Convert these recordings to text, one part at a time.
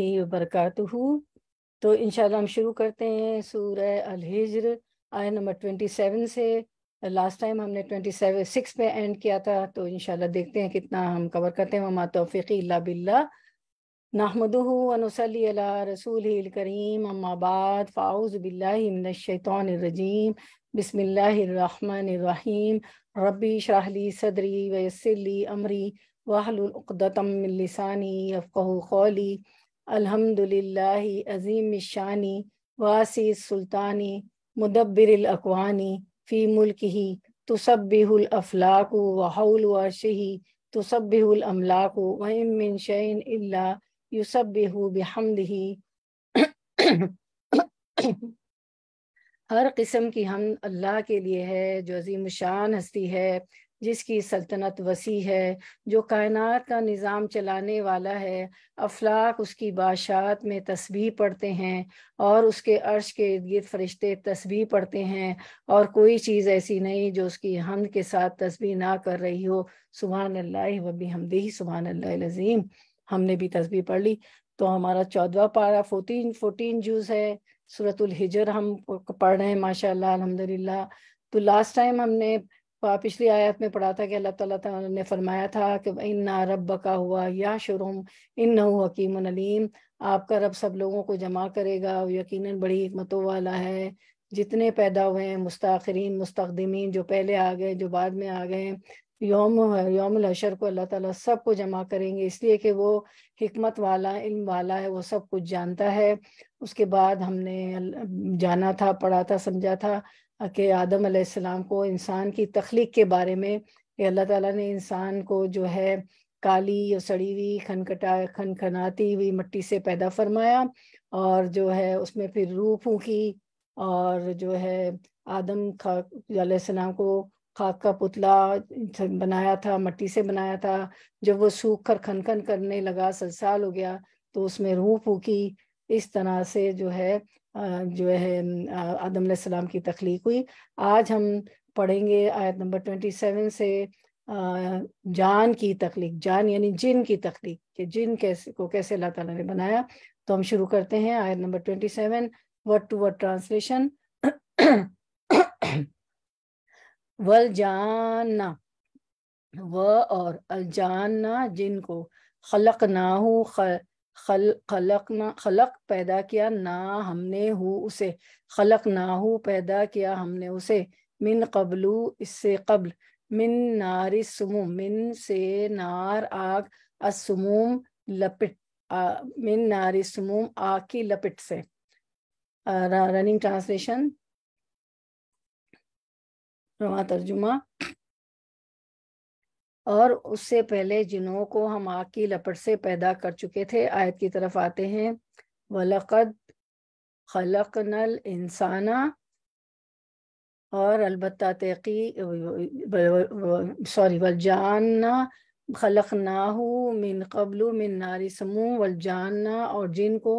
वरकत तो इनशाला हम शुरू करते हैं सूर्य हिजर आय नंबर ट्वेंटी सेवन से लास्ट टाइम हमने ट्वेंटी सेवन सिक्स पे एंड किया था तो इनशाला देखते हैं कितना हम कवर करते हैं ममा तोफ़ी बिल्ला नाहमदूनसली रसूल करीम अम्माबाद फ़ाउज़ बिल्लाजीम बसमीम रबी शाहली सदरी वसली अमरी वाहलतम लिसानी कौली अल्हम्दुलिल्लाहि अजीम शानी वासी सुल्तानी मुदब्बिर अकवानी फ़ी मुल्क ही तुसबिहुल अफलाक वहौल वर्शही तुसबिहुल अमलाक वम मिन शैन इल्ला युसबिहु ही हर किस्म की हम अल्लाह के लिए है जो अजीम शान हस्ती है जिसकी सल्तनत वसी है जो कायनात का निज़ाम चलाने वाला है अफलाक उसकी बादशाहत में तस्बीह पढ़ते हैं और उसके अर्श के इर्द गिर्द फरिश्ते तस्बीह पढ़ते हैं और कोई चीज़ ऐसी नहीं जो उसकी हम के साथ तस्बीह ना कर रही हो सुबह अल्लाह वबी हमदही सुबहान अल्लाजीम हमने भी तस्बीह पढ़ ली तो हमारा चौदवा पारा फोर्टीन फोर्टीन जूस है सूरतुल हिजर हम पढ़ रहे हैं माशा अल्हम्दुलिल्लाह तो लास्ट टाइम हमने पिछली आयत में पढ़ा था कि अल्लाह ताला ताला ने फरमाया था कि इन्ना रब का हुआ या शुरुम इन हकीम अलीम आपका रब सब लोगों को जमा करेगा यकीनन बड़ी हमतों वाला है जितने पैदा हुए हैं मुस्ताखरीन मुस्तकदमीन जो पहले आ गए जो बाद में आ गए योम योम हशर को अल्लाह ताला को जमा करेंगे इसलिए कि वो हमत वाला इल्म वाला है वो सब कुछ जानता है उसके बाद हमने जाना था पढ़ा था समझा था कि आदम अलैहिस्सलाम को इंसान की तख्लीक के बारे में कि अल्लाह ताला ने इंसान को जो है काली और सड़ी हुई खनखटा खनखनाती हुई मिट्टी से पैदा फरमाया और जो है उसमें फिर रूह फूकी और जो है आदम खा अलैहिस्सलाम को खाक का पुतला बनाया था मट्टी से बनाया था जब वो सूख कर खनखन करने लगा सलसाल हो गया तो उसमें रूह फूकी इस तरह से जो है जो है आदम सलाम की तख्लीक हुई आज हम पढ़ेंगे आयत नंबर ट्वेंटी सेवन से जान की तख्लीक जान यानी जिन की तख्लीक कि जिन कैसे को कैसे अल्लाह ताला ने बनाया तो हम शुरू करते हैं आयत number twenty seven word to word translation वल जानना व और जिन को खलक ना खल खलक ना खलक पैदा किया ना हमने हु उसे खलक ना हु पैदा किया हमने उसे मिन कबलू इससे कबल मिन नारी सुमुम मिन से नार आग असुमूम लपट आ, मिन नारी सुमुम आग की लपट से रनिंग ट्रांसलेशन रवा तर्जुमा और उससे पहले जिन्हों को हम आग की लपट से पैदा कर चुके थे आयत की तरफ आते हैं वलकद खलक नल इंसाना और अलबत् तहकी सॉरी वलजाना खलक नाहू मिन कबलू मिन नारी समूह वलजाना और जिन को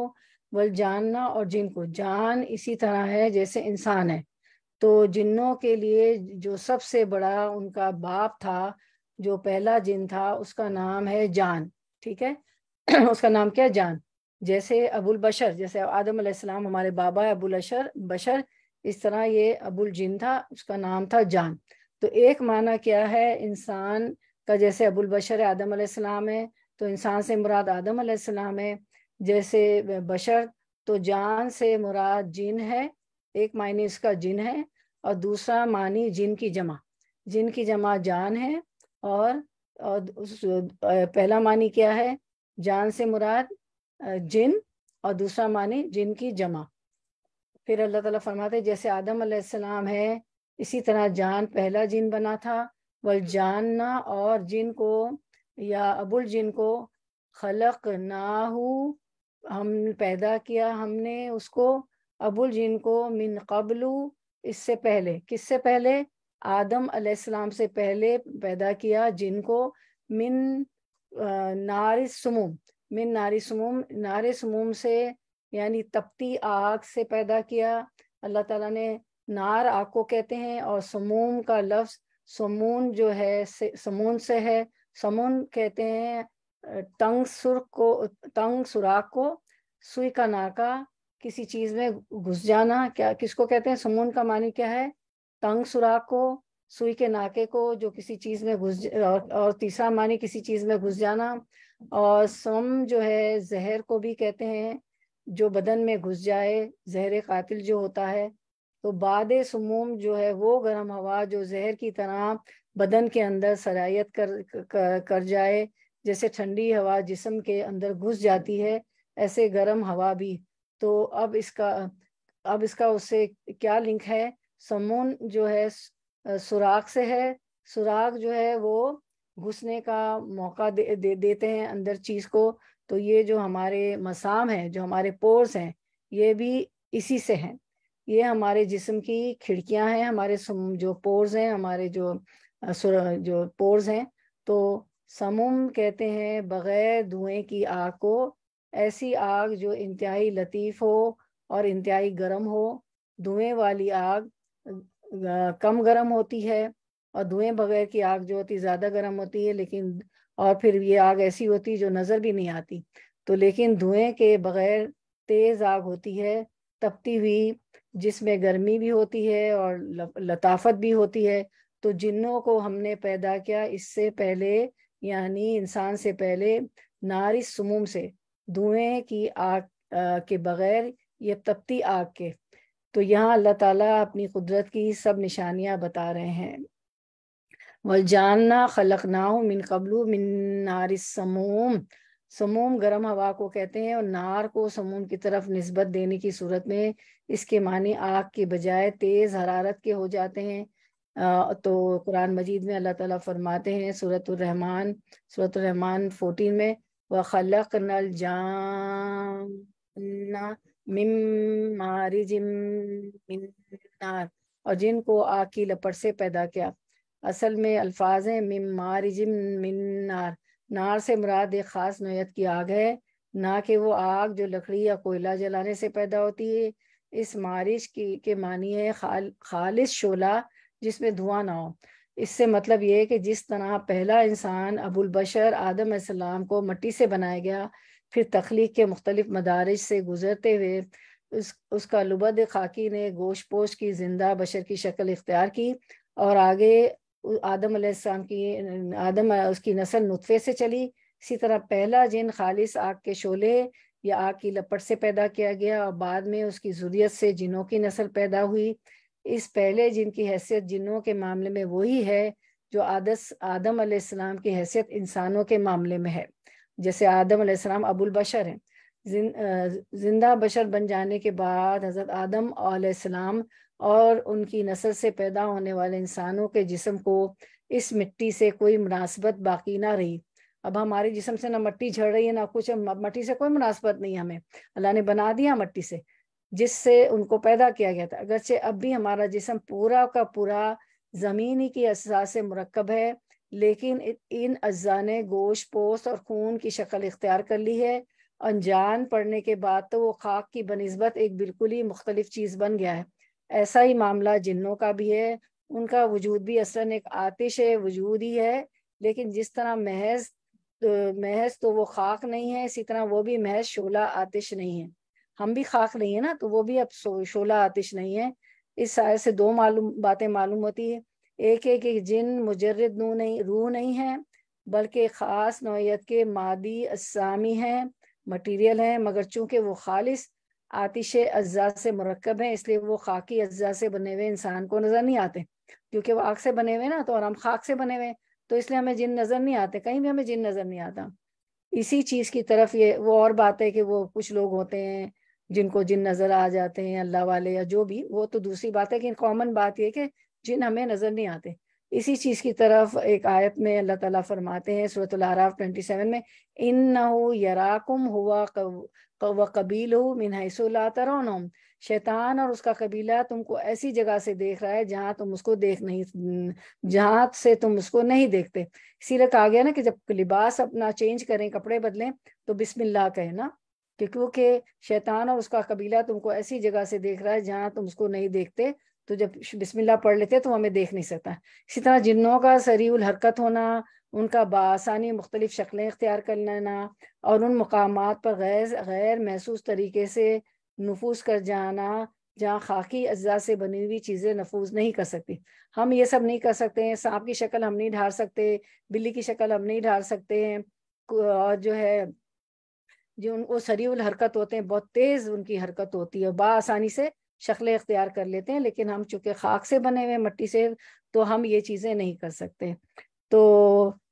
वलजाना और जिन को जान इसी तरह है जैसे इंसान है तो जिन्हों के लिए जो सबसे बड़ा उनका बाप था जो पहला जिन था उसका नाम है जान ठीक है उसका नाम क्या है जान जैसे अबुल बशर जैसे आदम अलैहिस्सलाम हमारे बाबा है अबुल अशर बशर इस तरह ये अबुल जिन था उसका नाम था जान तो एक माना क्या है इंसान का जैसे अबुल बशर आदम अलैहिस्सलाम है तो इंसान से मुराद आदम अलैहिस्सलाम है जैसे बशर तो जान से मुराद जिन है एक मायने इसका जिन है और दूसरा मानी जिन की जमा जिन की जमा जान है और, उस, पहला मानी क्या है जान से मुराद जिन और दूसरा मानी जिन की जमा फिर अल्लाह ताला फरमाते जैसे आदम अलैहिस्सलाम है इसी तरह जान पहला जिन बना था जान जानना और जिन को या अबुल जिन को खलक नाहू हम पैदा किया हमने उसको अबुल जिन को मिन कबलू इससे पहले किससे पहले आदम अलैहिस्सलाम से पहले पैदा किया जिनको मिन नार सुमुम मिन नारी सुमुम नार सुमुम से यानी तपती आग से पैदा किया अल्लाह ताला ने नार आग को कहते हैं और समूम का लफ्ज समून जो है से, समून से है समून कहते हैं तंग सुर को तंग सुराख को सुई का नाका किसी चीज में घुस जाना क्या किसको कहते हैं समून का मानी क्या है तंग सुराख को सुई के नाके को जो किसी चीज में घुस और, और तीसरा माने किसी चीज में घुस जाना और सम जो है जहर को भी कहते हैं जो बदन में घुस जाए जहर कातिल जो होता है तो बाद सुमूम जो है वो गर्म हवा जो जहर की तरह बदन के अंदर सरायत कर कर, कर जाए जैसे ठंडी हवा जिसम के अंदर घुस जाती है ऐसे गर्म हवा भी तो अब इसका अब इसका उससे क्या लिंक है समून जो है सुराख से है सुराख जो है वो घुसने का मौका दे, दे देते हैं अंदर चीज को तो ये जो हमारे मसाम है जो हमारे पोर्स हैं ये भी इसी से हैं ये हमारे जिस्म की खिड़कियां हैं हमारे जो पोर्स हैं हमारे जो जो पोर्स हैं तो समूम कहते हैं बगैर धुएं की आग को ऐसी आग जो इंतहाई लतीफ़ हो और इंतहाई गर्म हो धुएं वाली आग कम गर्म होती है और धुएं बगैर की आग जो होती ज़्यादा गर्म होती है लेकिन और फिर ये आग ऐसी होती है जो नज़र भी नहीं आती तो लेकिन धुएं के बगैर तेज़ आग होती है तपती हुई जिसमें गर्मी भी होती है और लताफत भी होती है तो जिन्हों को हमने पैदा किया इससे पहले यानी इंसान से पहले नारी सुमूम से धुएं की आग के बगैर ये तपती आग के तो यहाँ अल्लाह ताला अपनी कुदरत की सब निशानियाँ बता रहे हैं खलक ना मिन कबलू मिन नारिसमूम समूम गर्म हवा को कहते हैं और नार को समूम की तरफ नस्बत देने की सूरत में इसके मानी आग के बजाय तेज़ हरारत के हो जाते हैं तो कुरान मजीद में अल्लाह ताला फरमाते हैं सूरत रहमान सूरत रहमान फोर्टीन में व खलक नल जान मिम मारिजिम मिन्नार और जिनको को आग की लपट से पैदा किया असल में अल्फाज है मिम मारिजिम मिन्नार नार से मुराद एक ख़ास नोयत की आग है ना कि वो आग जो लकड़ी या कोयला जलाने से पैदा होती है इस मारिश की के मानी है खाल, खालिश शोला जिसमें धुआं ना हो इससे मतलब ये है कि जिस तरह पहला इंसान अबुल बशर आदम को मट्टी से बनाया गया फिर तख्लीक के मुख्तलिफ मदारज से गुजरते हुए उस उसका लुबद खाकी ने गोश पोश की जिंदा बशर की शक्ल इख्तियार की और आगे आदम अलैहिस्सलाम की आदम उसकी नस्ल नुतफ़े से चली इसी तरह पहला जिन खालिस आग के शोले या आग की लपट से पैदा किया गया और बाद में उसकी जुरियत से जिनों की नस्ल पैदा हुई इस पहले जिनकी हैसियत जिनों के मामले में वही है जो आदस आदम अलैहिस्सलाम की हैसियत इंसानों के मामले में है जैसे आदम आसमाम अबुल बशर हैं जिंदा बशर बन जाने के बाद हज़रत आदम आसमाम और उनकी नस्ल से पैदा होने वाले इंसानों के जिसम को इस मिट्टी से कोई मुनासबत बाकी ना रही अब हमारे जिसम से ना मट्टी झड़ रही है ना कुछ मट्टी से कोई मुनासबत नहीं हमें अल्लाह ने बना दिया मट्टी से जिससे उनको पैदा किया गया था अगरचे अब भी हमारा जिसम पूरा का पूरा ज़मीनी की असा से मरकब है लेकिन इन अज्जा गोश पोस और खून की शक्ल इख्तियार कर ली है अनजान पड़ने के बाद तो वो खाक की बनस्बत एक बिल्कुल ही मुख्तलिफ चीज़ बन गया है ऐसा ही मामला जिन्हों का भी है उनका वजूद भी असलन एक आतिश है वजूद ही है लेकिन जिस तरह महज तो महज तो वो खाक नहीं है इसी तरह वो भी महज शोला आतिश नहीं है हम भी खाक नहीं है ना तो वो भी अब शोला आतिश नहीं है इस साय से दो मालूम बातें मालूम होती है एक एक, एक जिन मुजरद नू नहीं रू नहीं है बल्कि ख़ास नोयत के मादी असामी हैं मटीरियल हैं मगर चूंकि वो खालिश आतिश अज्जा से मरकब हैं इसलिए वो खाकी अज्जा से बने हुए इंसान को नज़र नहीं आते क्योंकि वो आग से बने हुए ना तो और हम खाक से बने हुए तो इसलिए हमें जिन नज़र नहीं आते कहीं भी हमें जिन नज़र नहीं आता इसी चीज़ की तरफ ये वो और बात है कि वो कुछ लोग होते हैं जिनको जिन नज़र आ जाते हैं अल्लाह वाले या जो भी वो तो दूसरी बात है कि कॉमन बात यह कि जिन हमें नजर नहीं आते इसी चीज की तरफ एक आयत में अल्लाह ताला फरमाते हैं सूरत आराफ 27 में इन नहु हुआ व कबील हो मिनहसला शैतान और उसका कबीला तुमको ऐसी जगह से देख रहा है जहां तुम उसको देख नहीं जहां से तुम उसको नहीं देखते सीरत आ गया ना कि जब लिबास अपना चेंज करें कपड़े बदलें तो बिस्मिल्लाह कहें ना क्योंकि शैतान और उसका कबीला तुमको ऐसी जगह से देख रहा है जहां तुम उसको नहीं देखते तो जब बिस्मिल्लाह पढ़ लेते हैं तो हमें देख नहीं सकता इसी तरह जिन्हों का सरील हरकत होना उनका बासानी मुख्तलिफ शक्लें इख्तियार कर लेना और उन मकाम पर गैर गैर महसूस तरीके से नफूज कर जाना जहाँ खाकी अज्जा से बनी हुई चीज़ें नफूज नहीं कर सकती हम ये सब नहीं कर सकते हैं सांप की शक्ल हम नहीं ढार सकते बिल्ली की शक्ल हम नहीं ढार सकते हैं और जो है जो उनको सरील हरकत होते हैं बहुत तेज़ उनकी हरकत होती है बासानी से शक्लें इख्तियार कर लेते हैं लेकिन हम चूंकि खाक से बने हुए मट्टी से तो हम ये चीज़ें नहीं कर सकते तो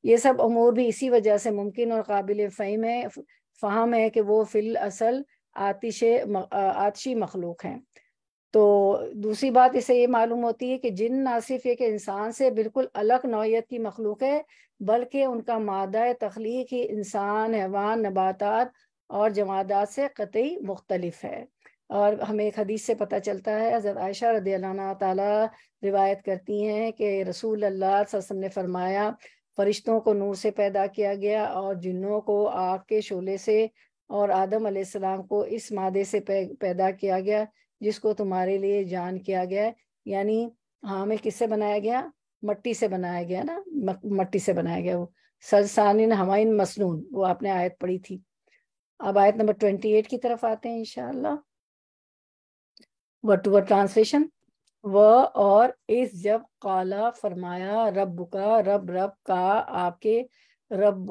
ये सब अमूर भी इसी वजह से मुमकिन और काबिल फ़हम है फ़हम है कि वो फ़िल असल आतिश आतशी मखलूक हैं तो दूसरी बात इसे ये मालूम होती है कि जिन ना सिर्फ एक इंसान से बिल्कुल अलग नौीयत की मखलूक है बल्कि उनका मादा तख्लीक ही इंसान हैवान नबातात और जमादात से कतई मुख्तलफ है और हमें एक हदीस से पता चलता है हज़रत आयशा रदाना रिवायत करती हैं कि रसूल अल्लाह ने फरमाया फरिश्तों को नूर से पैदा किया गया और जिन्हों को आग के शोले से और आदम आसमाम को इस मादे से पैदा किया गया जिसको तुम्हारे लिए जान किया गया यानी हाँ, हमें किससे बनाया गया मट्टी से बनाया गया ना मट्टी से बनाया गया वो सरसानिन हमाइन मसनून वो आपने आयत पढ़ी थी अब आयत नंबर ट्वेंटी एट की तरफ आते हैं इनशाला वर्ड टू वर्ड ट्रांसलेशन व और इस जब काला फरमाया रब का रब रब का आपके रब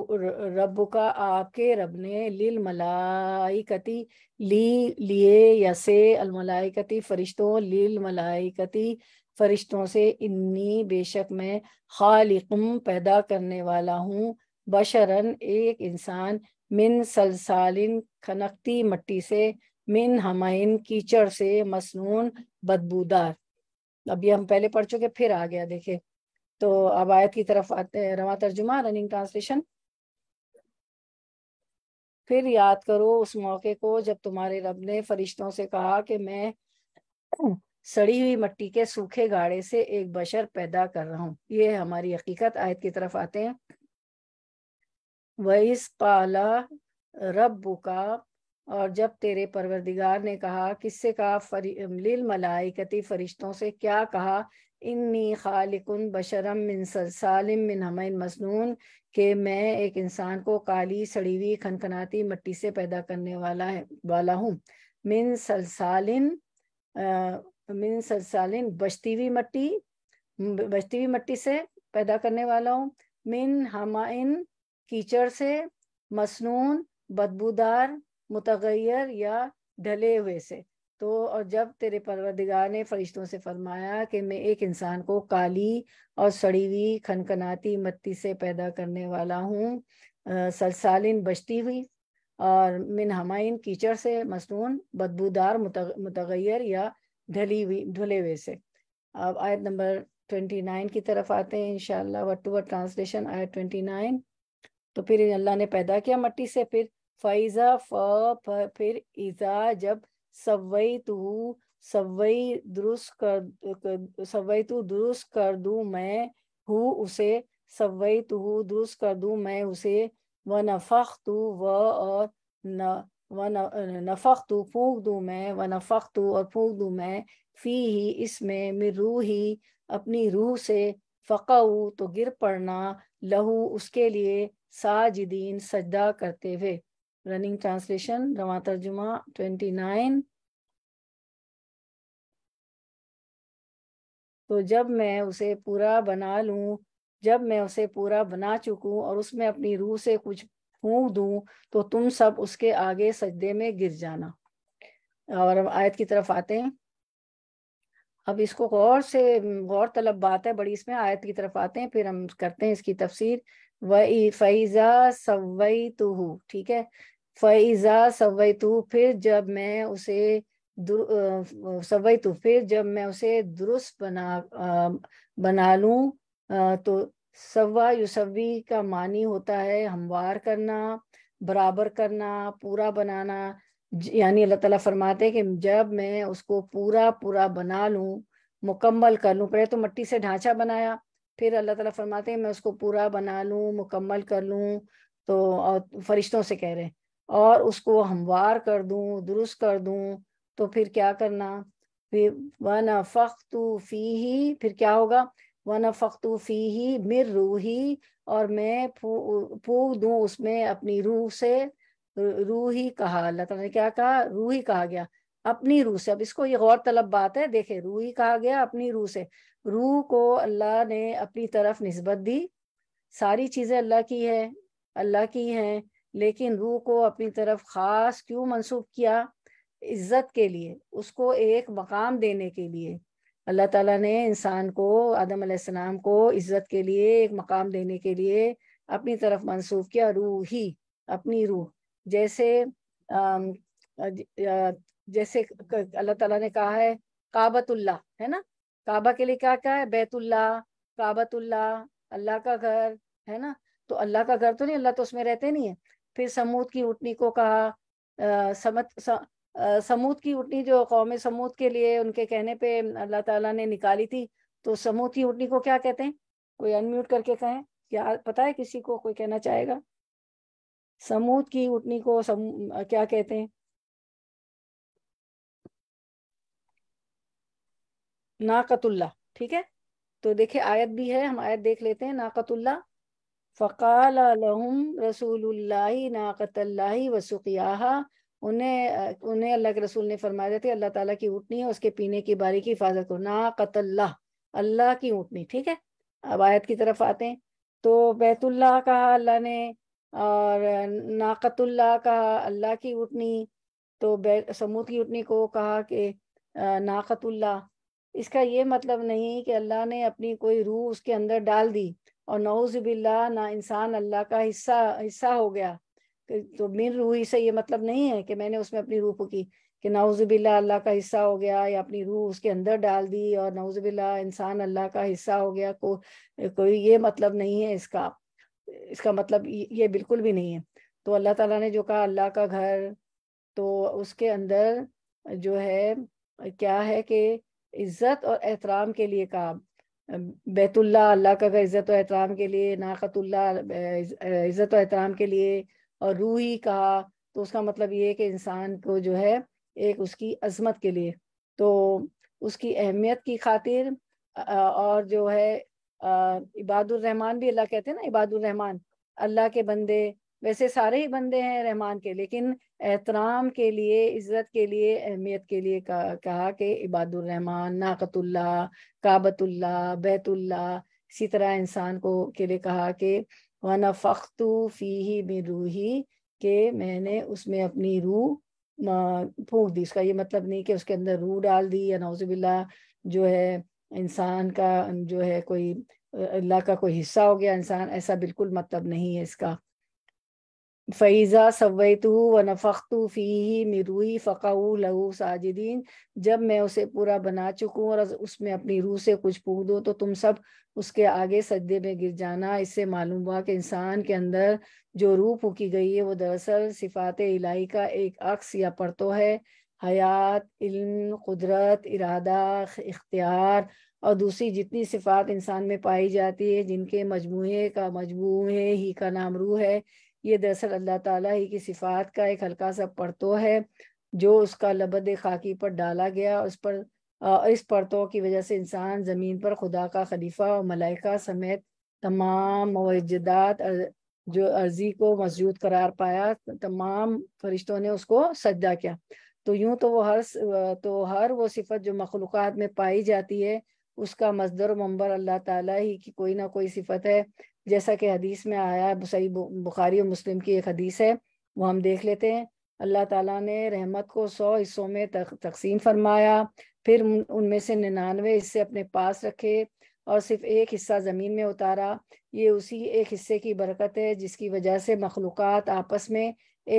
रब का आपके रब ने लील मलाइकती ली लिए यसे अलमलाइकती फरिश्तों लील मलाइकती फरिश्तों से इन्नी बेशक मैं खालिकुम पैदा करने वाला हूँ बशरन एक इंसान मिन सलसालिन खनकती मट्टी से मिन हमैन कीचड़ से मसनून बदबूदार अभी हम पहले पढ़ चुके फिर आ गया देखे तो अब आयत की तरफ आते हैं रवा तर्जुमा रनिंग ट्रांसलेशन फिर याद करो उस मौके को जब तुम्हारे रब ने फरिश्तों से कहा कि मैं सड़ी हुई मट्टी के सूखे गाड़े से एक बशर पैदा कर रहा हूँ ये हमारी हकीकत आयत की तरफ आते हैं वही काला रब का और जब तेरे परवरदिगार ने कहा किससे कहा फरी लिल मलाइकती फरिश्तों से क्या कहा इन्नी खालिकुन बशरम मिन सलसालिम मिन हमैन मजनून के मैं एक इंसान को काली सड़ी हुई खनखनाती मिट्टी से पैदा करने वाला है वाला हूँ मिन सलसालिन आ, मिन सलसालिन बचती हुई मट्टी बचती हुई मट्टी से पैदा करने वाला हूँ मिन हमाइन कीचड़ से मसनून बदबूदार मुतगैर या ढले हुए से तो और जब तेरे परवरदिगार ने फरिश्तों से फरमाया कि मैं एक इंसान को काली और सड़ी हुई खनखनाती मत्ती से पैदा करने वाला हूँ सलसालिन बचती हुई और मिन हमाइन कीचड़ से मसनून बदबूदार मुतगैर या ढली हुई ढुले हुए से अब आयत नंबर ट्वेंटी नाइन की तरफ आते हैं इनशाला वट टू वट ट्रांसलेशन आयत ट्वेंटी नाइन तो फिर अल्लाह ने पैदा किया मट्टी से फिर फैजा फ फिर इजा जब सवई तू सवई दुरुस्त कर सवई तू दुरुस्त कर दू मैं हूँ उसे सवई तू दुरुस्त कर दू मैं उसे व नफख तू व और न व नफख तू फूक दू मैं व नफख तू और फूक दू मैं फी ही इसमें मेरी रूह ही अपनी रूह से फकाऊ तो गिर पड़ना लहू उसके लिए साजिदीन सजदा करते हुए रनिंग ट्रांसलेशन रवा तर्जुमा ट्वेंटी नाइन तो जब मैं उसे पूरा बना लूं जब मैं उसे पूरा बना चुकूं और उसमें अपनी रूह से कुछ फूक दूं तो तुम सब उसके आगे सजदे में गिर जाना और अब आयत की तरफ आते हैं अब इसको गौर से गौर तलब बात है बड़ी इसमें आयत की तरफ आते हैं फिर हम करते हैं इसकी तफसीर वही फैज़ा सवई तुहू ठीक है फ़ैज़ा तू फिर जब मैं उसे सवैतु फिर जब मैं उसे दुरुस्त बना आ, बना लूँ तो सवा युसवी का मानी होता है हमवार करना बराबर करना पूरा बनाना यानी अल्लाह ताला फरमाते कि जब मैं उसको पूरा पूरा बना लूँ मुकम्मल कर लूँ पहले तो मट्टी से ढांचा बनाया फिर अल्लाह ताला फरमाते हैं मैं उसको पूरा बना लूँ मुकम्मल कर लूँ तो फरिश्तों से कह रहे हैं और उसको हमवार कर दूं दुरुस्त कर दूं तो फिर क्या करना फिर वन फ़ख्तू फ़ी ही फिर क्या होगा वन फ़ख्तू फ़ी ही मिर रूही और मैं फूक दूं उसमें अपनी रूह से रूही कहा अल्लाह तला ने क्या कहा रूही कहा गया अपनी रूह से अब इसको ये गौर तलब बात है देखे रूही ही कहा गया अपनी रूह से रूह को अल्लाह ने अपनी तरफ नस्बत दी सारी चीज़ें अल्लाह की है अल्लाह की हैं लेकिन रूह को अपनी तरफ खास क्यों मनसूब किया इज्जत के लिए उसको एक मकाम देने के लिए अल्लाह ताला ने इंसान को आदम सलाम को इज्जत के लिए एक मकाम देने के लिए अपनी तरफ मनसूब किया रूह ही अपनी रूह जैसे जैसे अल्लाह ताला ने कहा है काबतुल्ला है ना काबा के लिए क्या क्या है बैतुल्ला काबतुल्ला अल्लाह का घर है ना तो अल्लाह का घर तो नहीं अल्लाह तो उसमें रहते नहीं है फिर समूद की उठनी को कहा समत समूद की उठनी जो कौम समूद के लिए उनके कहने पे अल्लाह ताला ने निकाली थी तो समूद की उठनी को क्या कहते हैं कोई अनम्यूट करके कहें क्या पता है किसी को कोई कहना चाहेगा समूद की उठनी को सम, क्या कहते हैं नाकतुल्ला ठीक है तो देखिए आयत भी है हम आयत देख लेते हैं नाकतुल्ला फ़काल लहम रसूलुल्लाह नाकतल्लाह वसुकियाहा उन्हें उन्हें अल्लाह के रसूल ने फरमाया थे अल्लाह ताला की ऊँटनी है उसके पीने की बारी की हिफाजत करो नाकतल्लाह अल्लाह की ऊँटनी ठीक है अब आयत की तरफ आते हैं तो बैतुल्ला कहा अल्लाह ने और नाकतुल्ला कहा अल्लाह की ऊँटनी तो समूद की ऊँटनी को कहा कि नाकतुल्ला इसका ये मतलब नहीं कि अल्लाह ने अपनी कोई रूह उसके अंदर डाल दी और नौजबिल्ला ना इंसान अल्लाह का हिस्सा हिस्सा हो गया तो मिन रूही से ये मतलब नहीं है कि मैंने उसमें अपनी रूह की कि नौजबिल्ला अल्लाह का हिस्सा हो गया या अपनी रूह उसके अंदर डाल दी और नौजबिल्ला इंसान अल्लाह का हिस्सा हो गया को कोई ये मतलब नहीं है इसका इसका मतलब ये बिल्कुल भी नहीं है तो अल्लाह तला ने जो कहा अल्लाह का घर तो उसके अंदर जो है क्या है कि इज्जत और एहतराम के लिए कहा बैतुल्ला अल्लाह का इज़्ज़त एहतराम के लिए नाकतुल्ला इज़्ज़त एहतराम के लिए और रूही कहा तो उसका मतलब ये है कि इंसान को जो है एक उसकी अजमत के लिए तो उसकी अहमियत की खातिर और जो है इबादुर रहमान भी अल्लाह कहते हैं ना इबादुर रहमान अल्लाह के बंदे वैसे सारे ही बंदे हैं रहमान के लेकिन एहतराम के लिए इज़्ज़त के लिए अहमियत के लिए कहा कि इबादुररहमान नाकतुल्ला काबतुल्ला बैतुल्ला इसी तरह इंसान को के लिए कहा कि वन फ़ख्तु फ़ी ही बिन रूही के मैंने उसमें अपनी रूह फूक दी इसका ये मतलब नहीं कि उसके अंदर रूह डाल दी या नौजबिल्ला जो है इंसान का जो है कोई अल्लाह का कोई हिस्सा हो गया इंसान ऐसा बिल्कुल मतलब नहीं है इसका फ़ैज़ा सवैतु व नफ़ख्तु फ़ी मिरुई फ़काऊ लहू साजिदीन जब मैं उसे पूरा बना चुकूँ और उसमें अपनी रूह से कुछ पूछ दूँ तो तुम सब उसके आगे सदे में गिर जाना इससे मालूम हुआ कि इंसान के अंदर जो रूह फूकी गई है वो दरअसल सिफात इलाही का एक अक्स या परतो है हयात इल्म कुदरत इरादा इख्तियार और दूसरी जितनी सिफात इंसान में पाई जाती है जिनके मजमू का मजमू ही का नाम रूह है ये दरअसल अल्लाह ताला ही की सिफात का एक हल्का सा परतो है जो उसका लबद खाकी पर डाला गया उस पर इस परतों की वजह से इंसान ज़मीन पर खुदा का खलीफा और मलाइका समेत तमाम मुजदात जो अर्जी को मजबूत करार पाया तमाम फरिश्तों ने उसको सजदा किया तो यूं तो वो हर तो हर वो सिफत जो मखलूक़ में पाई जाती है उसका मजदर मंबर अल्लाह ताला ही की कोई ना कोई सिफत है जैसा कि हदीस में आया है सही बुखारी और मुस्लिम की एक हदीस है वो हम देख लेते हैं अल्लाह ताला ने रहमत को सौ हिस्सों में तक, तकसीम फरमाया फिर उनमें से निन्यानवे हिस्से अपने पास रखे और सिर्फ एक हिस्सा ज़मीन में उतारा ये उसी एक हिस्से की बरकत है जिसकी वजह से मखलूक आपस में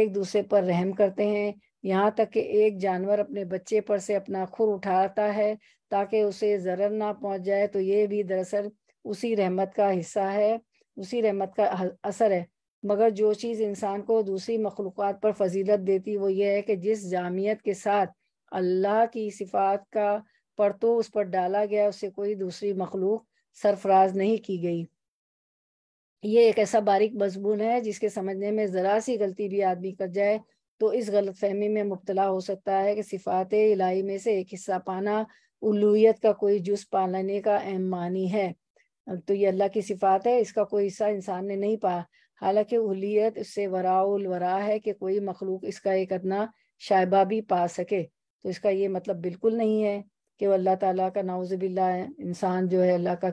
एक दूसरे पर रहम करते हैं यहाँ तक कि एक जानवर अपने बच्चे पर से अपना खुर उठाता है ताकि उसे ज़रर ना पहुँच जाए तो ये भी दरअसल उसी रहमत का हिस्सा है उसी रहमत का असर है मगर जो चीज़ इंसान को दूसरी मखलूक पर फजीलत देती वो ये है कि जिस जामियत के साथ अल्लाह की सिफात का परतो उस पर डाला गया उससे कोई दूसरी मखलूक सरफराज नहीं की गई ये एक ऐसा बारीक मजमून है जिसके समझने में ज़रा सी गलती भी आदमी कर जाए तो इस गलत फहमी में मुबतला हो सकता है कि सिफात इलाई में से एक हिस्सा पाना उलूत का कोई जुस पालने का अहम मानी है तो ये अल्लाह की सिफात है इसका कोई हिस्सा इंसान ने नहीं पाया हालांकि उलियत इससे वराउलवरा है कि कोई मखलूक इसका एक अदना शायबा भी पा सके तो इसका ये मतलब बिल्कुल नहीं है कि वह अल्लाह ताला का नाउजबिल्ला इंसान जो है अल्लाह का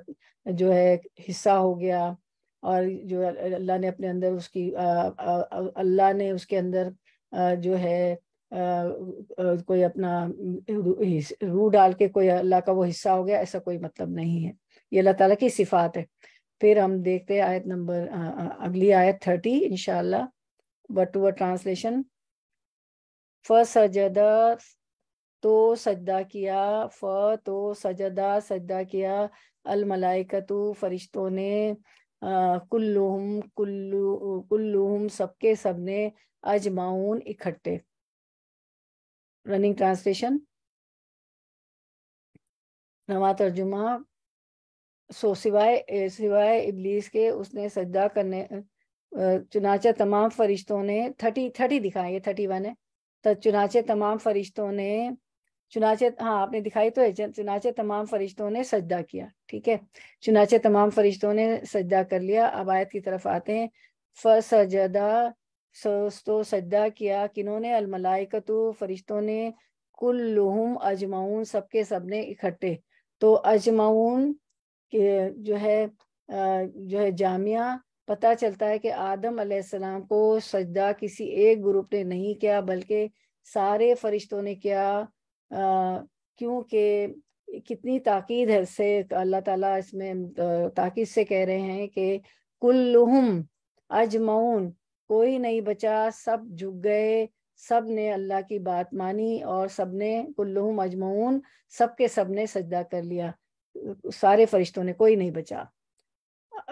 जो है हिस्सा हो गया और जो अल्लाह ने अपने अंदर उसकी अल्लाह ने उसके अंदर जो है कोई अपना रू डाल के कोई अल्लाह का वो हिस्सा हो गया ऐसा कोई मतलब नहीं है ये अल्लाह ताला की सिफात है फिर हम देखते हैं आयत नंबर अगली आयत थर्टी इनशाला बट टू ट्रांसलेशन फसजदा तो सजदा किया फ तो सजदा सजदा किया मलाइकतु फरिश्तों ने कुल्लुहम कुल्लु कुल्लुहम सबके सबने अजमाउन इकट्ठे रनिंग ट्रांसलेशन नवा तर्जुमा सो सिवाय सिवाय इबलीस के उसने सजदा करने चुनाचे तमाम फरिश्तों ने थर्टी थर्टी दिखाई है थर्टी वन है तो चुनाचे तमाम फरिश्तों ने चुनाचे हाँ आपने दिखाई तो है चुनाचे तमाम फरिश्तों ने सजदा किया ठीक है चुनाचे तमाम फरिश्तों ने सजदा कर लिया अब आयत की तरफ आते हैं फसजदा सो सजदा किया किन्होंने अलमलाइकतु फरिश्तों ने कुल्लुहुम अजमाउन सबके सबने इकट्ठे तो अजमाउन जो है जो है जामिया पता चलता है कि आदम अलैहिस्सलाम को सजदा किसी एक ग्रुप ने नहीं किया बल्कि सारे फरिश्तों ने किया क्योंकि कितनी ताकीद है से अल्लाह ताला इसमें ताकीद से कह रहे हैं कि कुल्लुहुम अजमाउन कोई नहीं बचा सब झुक गए सब ने अल्लाह की बात मानी और सब ने कुल्लुहुम अजमाउन सब के सब ने सजदा कर लिया सारे फरिश्तों ने कोई नहीं बचा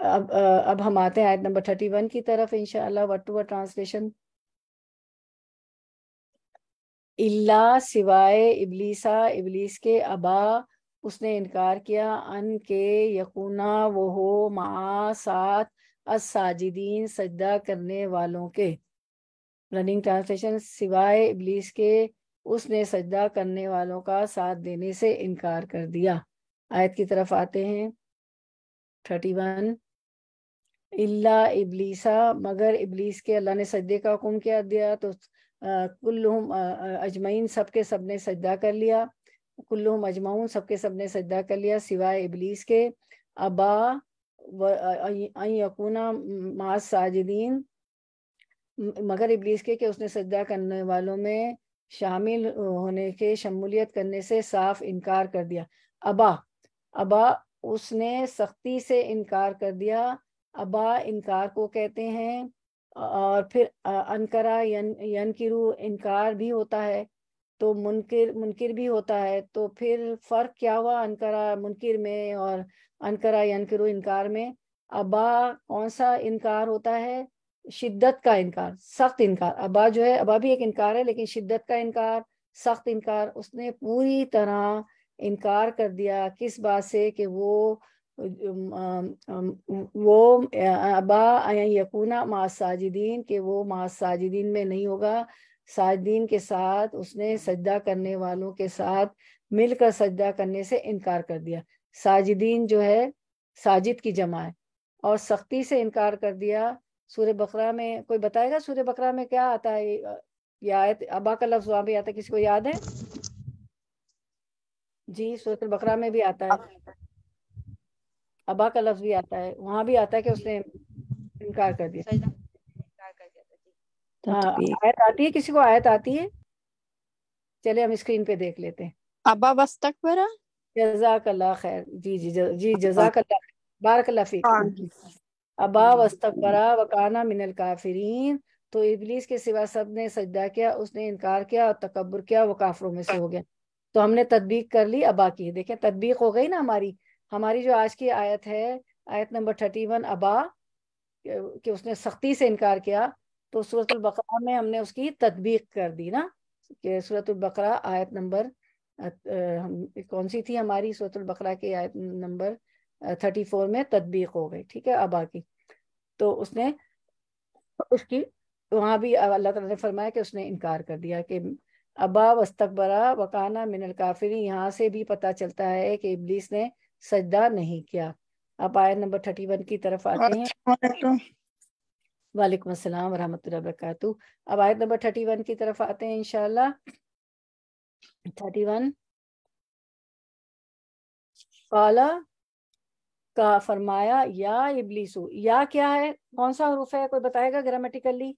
अब अब हम आते हैं आयत नंबर थर्टी वन की तरफ इनशाला वट टू ट्रांसलेशन इल्ला सिवाय इबलीसा इबलीस के अबा उसने इनकार किया अन के यकुना वो हो मा साथ असाजिदीन सजदा करने वालों के रनिंग ट्रांसलेशन सिवाय इबलीस के उसने सजदा करने वालों का साथ देने से इनकार कर दिया आयत की तरफ आते हैं थर्टी वन इल्ला इबलीसा मगर इबलीस के अल्लाह ने सजदे का हुक्म क्या दिया तो कुल्लुम अजमैन सबके सब ने सजदा कर लिया कुल्लुम अजमाउन सबके सब ने सजदा कर लिया सिवाय इबलीस के अबा मास साजिदीन मगर इबलीस के के उसने सजदा करने वालों में शामिल होने के शमूलियत करने से साफ इनकार कर दिया अबा अबा उसने सख्ती से इनकार कर दिया अबा इनकार को कहते हैं और फिर अनकरा यन यन इनकार भी होता है तो मुनकिर मुनकिर भी होता है तो फिर फ़र्क क्या हुआ अनकरा मुनकिर में और अनकरा यन किरु इनकार में अबा कौन सा इनकार होता है शिद्दत का इनकार सख्त इनकार अबा जो है अबा भी एक इनकार है लेकिन शिद्दत का इनकार सख्त इनकार उसने पूरी तरह इनकार कर दिया किस बात से कि वो वो अबा यकूना मा साजिदीन के वो मा साजिदीन में नहीं होगा साजिदीन के साथ उसने सजदा करने वालों के साथ मिलकर सजदा करने से इनकार कर दिया साजिदीन जो है साजिद की जमा है और सख्ती से इनकार कर दिया सूर्य बकरा में कोई बताएगा सूर्य बकरा में क्या आता है ये आयत अबा का लफ्ज वहाँ भी आता है किसी को याद है जी सूरत बकरा में भी आता है अबा का लफ्ज भी आता है वहां भी आता है कि उसने इनकार कर दिया तो हाँ आयत आती है किसी को आयत आती है चले हम स्क्रीन पे देख लेते हैं अबा बस तक बरा जजाक अल्लाह खैर जी जी जी जजाक अल्लाह बारक लफी हाँ। अबा वस्तकबरा वकाना मिनल काफिरीन तो इबलीस के सिवा सब ने सजदा किया उसने इनकार किया और तकबर किया वो काफरों में से हो गया तो हमने तदबीक कर ली अब बाकी है देखें तदबीक हो गई ना हमारी हमारी जो आज की आयत है आयत नंबर थर्टी वन अबा कि उसने सख्ती से इनकार किया तो सूरत बकरा में हमने उसकी तदबीक कर दी ना कि सूरत बकरा आयत नंबर कौन सी थी हमारी सूरत बकरा की आयत नंबर थर्टी फोर में तदबीक हो गई ठीक है अबा की तो उसने उसकी वहाँ भी अल्लाह तला ने फरमाया कि उसने इनकार कर दिया कि अबा वस्तकबरा वकाना मिनल काफिरी यहाँ से भी पता चलता है कि इबलीस ने सजदा नहीं किया आप आयत नंबर थर्टी वन की तरफ आते हैं वालेकुम अस्सलाम वरहमतुल्ला वरकत अब आयत नंबर थर्टी वन की तरफ आते हैं इनशाला थर्टी वन काला का फरमाया या इबलीसू या क्या है कौन सा हरूफ है कोई बताएगा ग्रामेटिकली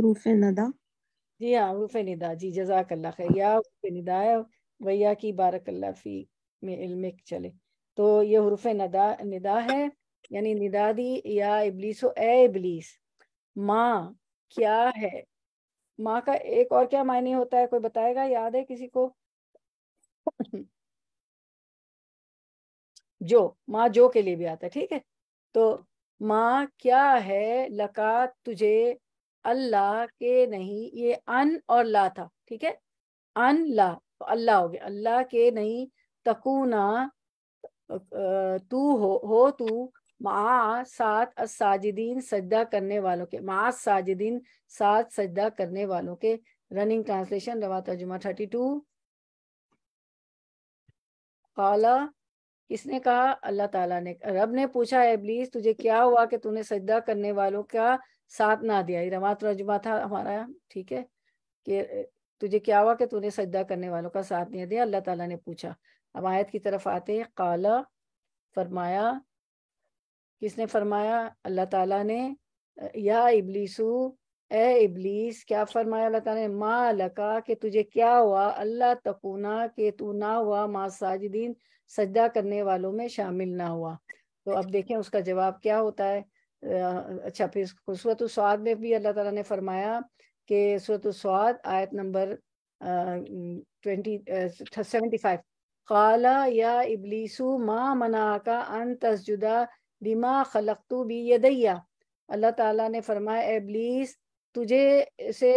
नदा जी हाँ निदा जी जजाक या निदा है की फ़ी में चले तो ये हरूफ नदा निदा है यानी या ए इबलीस माँ क्या है माँ का एक और क्या मायने होता है कोई बताएगा याद है किसी को जो माँ जो के लिए भी आता है ठीक है तो माँ क्या है लका तुझे अल्लाह के नहीं ये अन और ला था ठीक है अन ला तो अल्लाह हो गया अल्लाह के नहीं तकूना तू हो हो तू मा सात साजिदीन सजदा करने वालों के मा साजिदीन सात सजदा करने वालों के रनिंग ट्रांसलेशन रवा तर्जुमा थर्टी टू कला किसने कहा अल्लाह ताला ने रब ने पूछा है इब्लीस तुझे क्या हुआ कि तूने सजदा करने वालों का साथ ना दिया ये रवा था हमारा ठीक है कि तुझे क्या हुआ कि तूने सजदा करने वालों का साथ नहीं दिया अल्लाह ताला ने पूछा अब आयत की तरफ आते काला फरमाया किसने फरमाया अल्लाह ताला ने या इबलीसू ए इबलीस क्या फरमाया अल्लाह ताला ने माँ लका कि तुझे क्या हुआ अल्लाह तकुना के तू ना हुआ माँ साजिदीन सजदा करने वालों में शामिल ना हुआ तो अब देखें उसका जवाब क्या होता है अच्छा फिर सूरत स्वाद में भी अल्लाह ताला ने फरमाया कि सूरत स्वाद आयत नंबर ट्वेंटी सेवेंटी फाइव काला या इबलीसु माँ मना का अन तस्जुदा लिमा खलकतु बी यदैया अल्लाह ताला ने फरमाया इबलीस तुझे से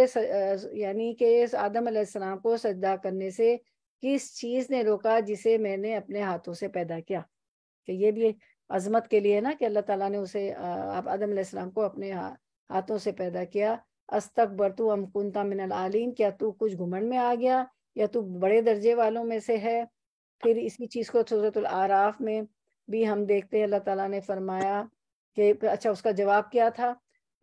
यानी कि आदम अलैहिस्सलाम को सजदा करने से किस चीज़ ने रोका जिसे मैंने अपने हाथों से पैदा किया कि ये भी अजमत के लिए ना कि अल्लाह ताला ने उसे आप आदम अलैहिस्सलाम को अपने हाथों से पैदा किया अस्तक बरतू अम कुंता मिनल आलिम क्या तू कुछ घुमंड में आ गया या तू बड़े दर्जे वालों में से है फिर इसी चीज़ को सूरतुल आराफ में भी हम देखते हैं अल्लाह ताला ने फरमाया कि अच्छा उसका जवाब क्या था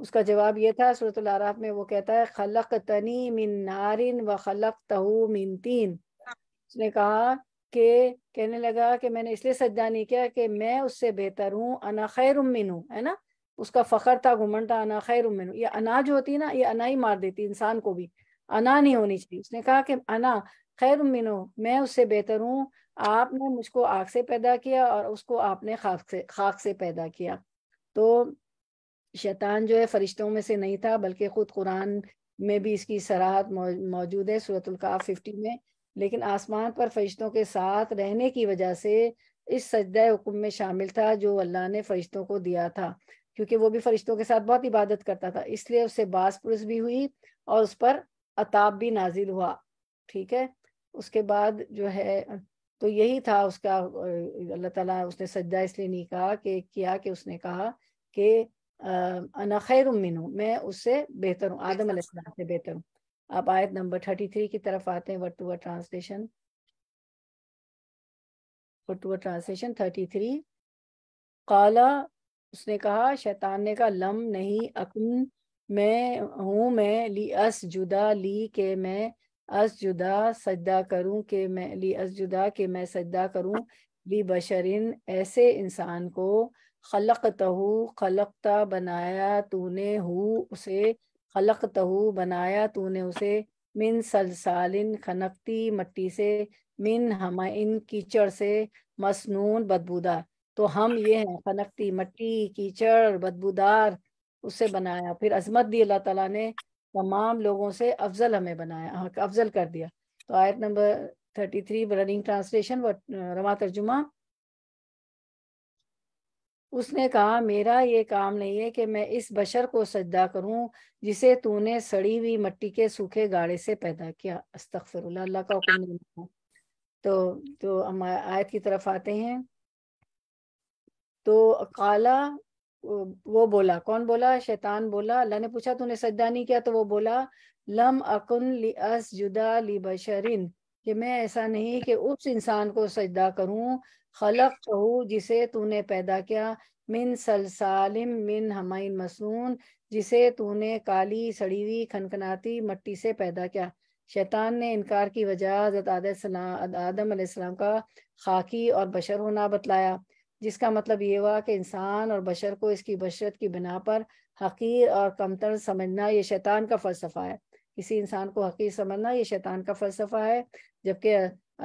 उसका जवाब यह था सूरतुल आराफ में वो कहता है खलक तनी मिन नारिन व खलक तहू मिन तीन उसने कहा कि कहने लगा कि मैंने इसलिए सजदा नहीं किया कि मैं उससे बेहतर हूँ अना खैर उमिन हूँ है ना उसका फ़खर था घुमन था अना खैर उमिन ये अना जो होती है ना ये अना ही मार देती इंसान को भी अना नहीं होनी चाहिए उसने कहा कि अना खैर उमिन हो मैं उससे बेहतर हूँ आपने मुझको आग से पैदा किया और उसको आपने खाक से खाक से पैदा किया तो शैतान जो है फरिश्तों में से नहीं था बल्कि खुद कुरान में भी इसकी सराहत मौजूद है सूरतुल्काफ फिफ्टी में लेकिन आसमान पर फरिश्तों के साथ रहने की वजह से इस सजदा हुक्म में शामिल था जो अल्लाह ने फरिश्तों को दिया था क्योंकि वो भी फरिश्तों के साथ बहुत इबादत करता था इसलिए उससे पुरुष भी हुई और उस पर अताब भी नाजिल हुआ ठीक है उसके बाद जो है तो यही था उसका अल्लाह ताला उसने सज्जा इसलिए नहीं कहा कि किया कि उसने कहा कि अना खैर मिन मैं उससे बेहतर हूँ आदम से बेहतर हूँ अब आयत नंबर थर्टी थ्री की तरफ आते हैं वर्तुआ ट्रांसलेशन वर्तुआ ट्रांसलेशन थर्टी थ्री काला उसने कहा शैतान ने कहा लम नहीं अकुन मैं हूँ मैं ली अस जुदा ली के मैं अस जुदा सजदा करूं के मैं ली अस जुदा के मैं सजदा करूं ली बशरिन ऐसे इंसान को खलक तहु खलकता बनाया तूने हु उसे खलक तहू बनाया तूने उसे मिन सलसालिन खनकती मट्टी से मिन हम इन कीचड़ से मसनून बदबूदार तो हम ये हैं खनकती मट्टी कीचड़ बदबूदार उससे बनाया फिर अजमत दी अल्लाह ताला ने तमाम लोगों से अफजल हमें बनाया अफजल कर दिया तो आयत number thirty three running translation व रमा तर्जुमा उसने कहा मेरा ये काम नहीं है कि मैं इस बशर को सजदा करूं जिसे तूने सड़ी हुई मट्टी के सूखे गाड़े से पैदा किया अस्तफर अल्लाह का हुक्म तो तो हम आयत की तरफ आते हैं तो काला वो बोला कौन बोला शैतान बोला अल्लाह ने पूछा तूने सजदा नहीं किया तो वो बोला लम अकुन लि अस जुदा ली बशरिन कि मैं ऐसा नहीं कि उस इंसान को सजदा करूं खलक कहू जिसे तूने पैदा किया मिन सलसालिम मिन हमाइन मसनून जिसे तूने काली सड़ी हुई खनखनाती मट्टी से पैदा किया शैतान ने इनकार की वजह आदम आदम का खाकी और बशर होना बतलाया जिसका मतलब ये हुआ कि इंसान और बशर को इसकी बशरत की बिना पर हकीर और कमतर समझना ये शैतान का फ़लसफ़ा है किसी इंसान को हकीर समझना ये शैतान का फ़लसफ़ा है जबकि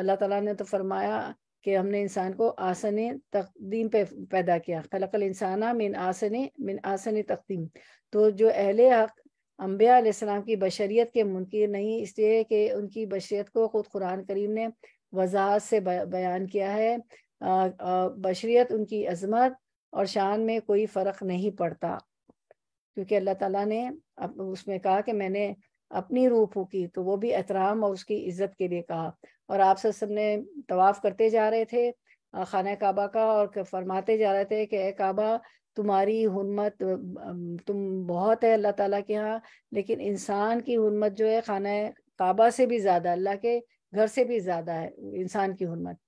अल्लाह ताला ने तो फरमाया कि हमने इंसान को आसने तकदीम पे पैदा किया खलकल इंसाना मिन आसने मिन आसने तकदीम तो जो अहले हक अम्बिया की बशरीत के मुनकर नहीं इसलिए कि उनकी बशरीत को ख़ुद कुरान करीम ने वजात से बयान किया है बशरीत उनकी अजमत और शान में कोई फ़र्क नहीं पड़ता क्योंकि अल्लाह ताला ने अब उसमें कहा कि मैंने अपनी रूपों की तो वो भी एहतराम और उसकी इज्जत के लिए कहा और आप सब ने तवाफ़ करते जा रहे थे खाना काबा का और फरमाते जा रहे थे कि ए काबा तुम्हारी हनमत तुम बहुत है अल्लाह ताला के यहाँ लेकिन इंसान की हनमत जो है खाना काबा से भी ज़्यादा अल्लाह के घर से भी ज़्यादा है इंसान की हनमत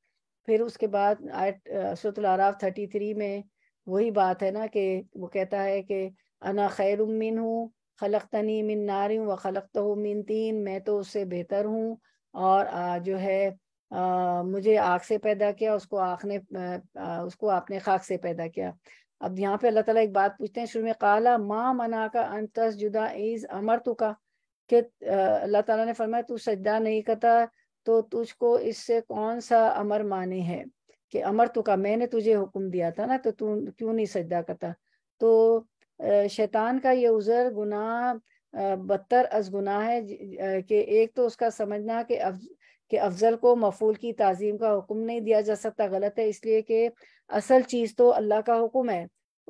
फिर उसके बाद आयत आराफ थर्टी थ्री में वही बात है ना कि वो कहता है कि अना खैर उम्मीन हूँ खलख्तनी मिन नारी व खलख्त मिन तीन मैं तो उससे बेहतर हूँ और आ, जो है आ, मुझे आग से पैदा किया उसको आँख ने आ, उसको आपने खाक से पैदा किया अब यहाँ पे अल्लाह ताला एक बात पूछते हैं शुरू में काला माँ मना का अंतस जुदा ईज अमर तु का कि अल्लाह ताला ने फरमाया तू सजदा नहीं करता तो तुझको इससे कौन सा अमर माने है कि अमर तु का मैंने तुझे हुक्म दिया था ना तो तू क्यों नहीं सजदा करता तो शैतान का ये उज़र गुनाह बदतर अज गुनाह है कि एक तो उसका समझना कि अफ, अफजल को मफूल की तज़ीम का हुक्म नहीं दिया जा सकता गलत है इसलिए कि असल चीज़ तो अल्लाह का हुक्म है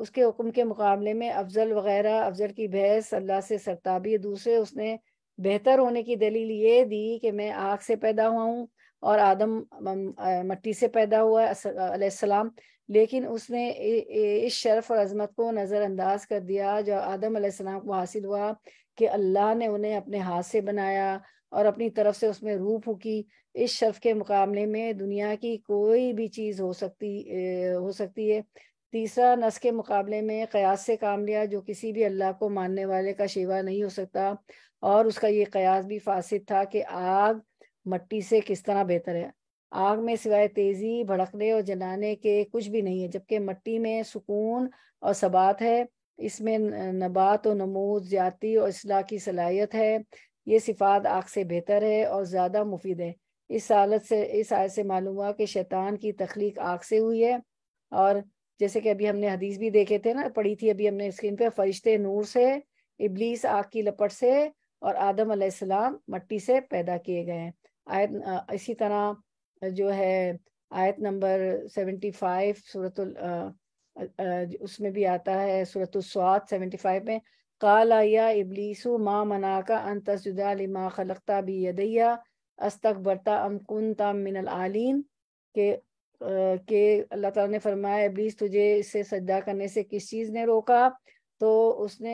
उसके हुक्म के मुकाबले में अफजल वगैरह अफजल की बहस अल्लाह से सरताबी दूसरे उसने बेहतर होने की दलील ये दी कि मैं आग से पैदा हुआ हूँ और आदम मट्टी से पैदा हुआ सलाम लेकिन उसने इस शर्फ और अजमत को नज़रअंदाज कर दिया जो आदम सलाम को हासिल हुआ कि अल्लाह ने उन्हें अपने हाथ से बनाया और अपनी तरफ से उसमें रूह फूकी इस शर्फ के मुकाबले में दुनिया की कोई भी चीज़ हो सकती हो सकती है तीसरा नस के मुकाबले में कयास से काम लिया जो किसी भी अल्लाह को मानने वाले का शेवा नहीं हो सकता और उसका ये कयास भी फासिद था कि आग मट्टी से किस तरह बेहतर है आग में सिवाय तेजी भड़कने और जलाने के कुछ भी नहीं है जबकि मट्टी में सुकून और सबात है इसमें नबात और नमूद ज्याति और असलाह की सलाहियत है ये सिफात आग से बेहतर है और ज़्यादा मुफीद है इस हालत से इस आय से मालूम हुआ कि शैतान की तख्लीक आग से हुई है और जैसे कि अभी हमने हदीस भी देखे थे ना पढ़ी थी अभी हमने स्क्रीन पे फरिश्ते नूर से इबलीस आग की लपट से और आदम अलैहिस्सलाम मट्टी से पैदा किए गए हैं आयत इसी तरह जो है आयत नंबर सेवेंटी फाइव सूरत उसमें भी आता है सूरत स्वाद सेवेंटी फाइव में काला या इबलीसु माँ मना का अनतसुदा खलकता भी यदैया अस्तक बरता अम कन तम मिनल आलिन के के अल्लाह ताला ने फरमाया इबलीस तुझे इससे सज्जा करने से किस चीज़ ने रोका तो उसने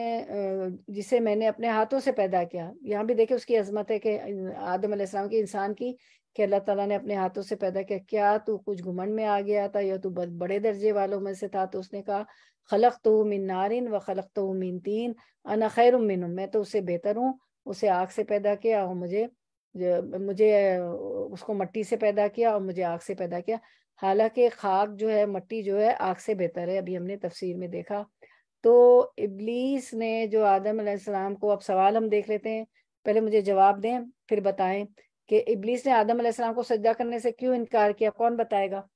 जिसे मैंने अपने हाथों से पैदा किया यहाँ भी देखे उसकी अजमत है कि आदम अलैहिस्सलाम की इंसान की कि अल्लाह ताला ने अपने हाथों से पैदा किया क्या तू कुछ घुमंड में आ गया था या तू बड़े दर्जे वालों में से था तो उसने कहा खलक तो मिन नारिन व खलक तो मिन तीन अना खैर मिन मैं तो उससे बेहतर हूँ उसे आग से पैदा किया और मुझे मुझे उसको मट्टी से पैदा किया और मुझे आग से पैदा किया हालांकि खाक जो है मट्टी जो है आग से बेहतर है अभी हमने तफसीर में देखा तो इबलीस ने जो आदम सलाम को अब सवाल हम देख लेते हैं पहले मुझे जवाब दें फिर बताएं कि इबलीस ने आदम सलाम को सज्जा करने से क्यों इनकार किया कौन बताएगा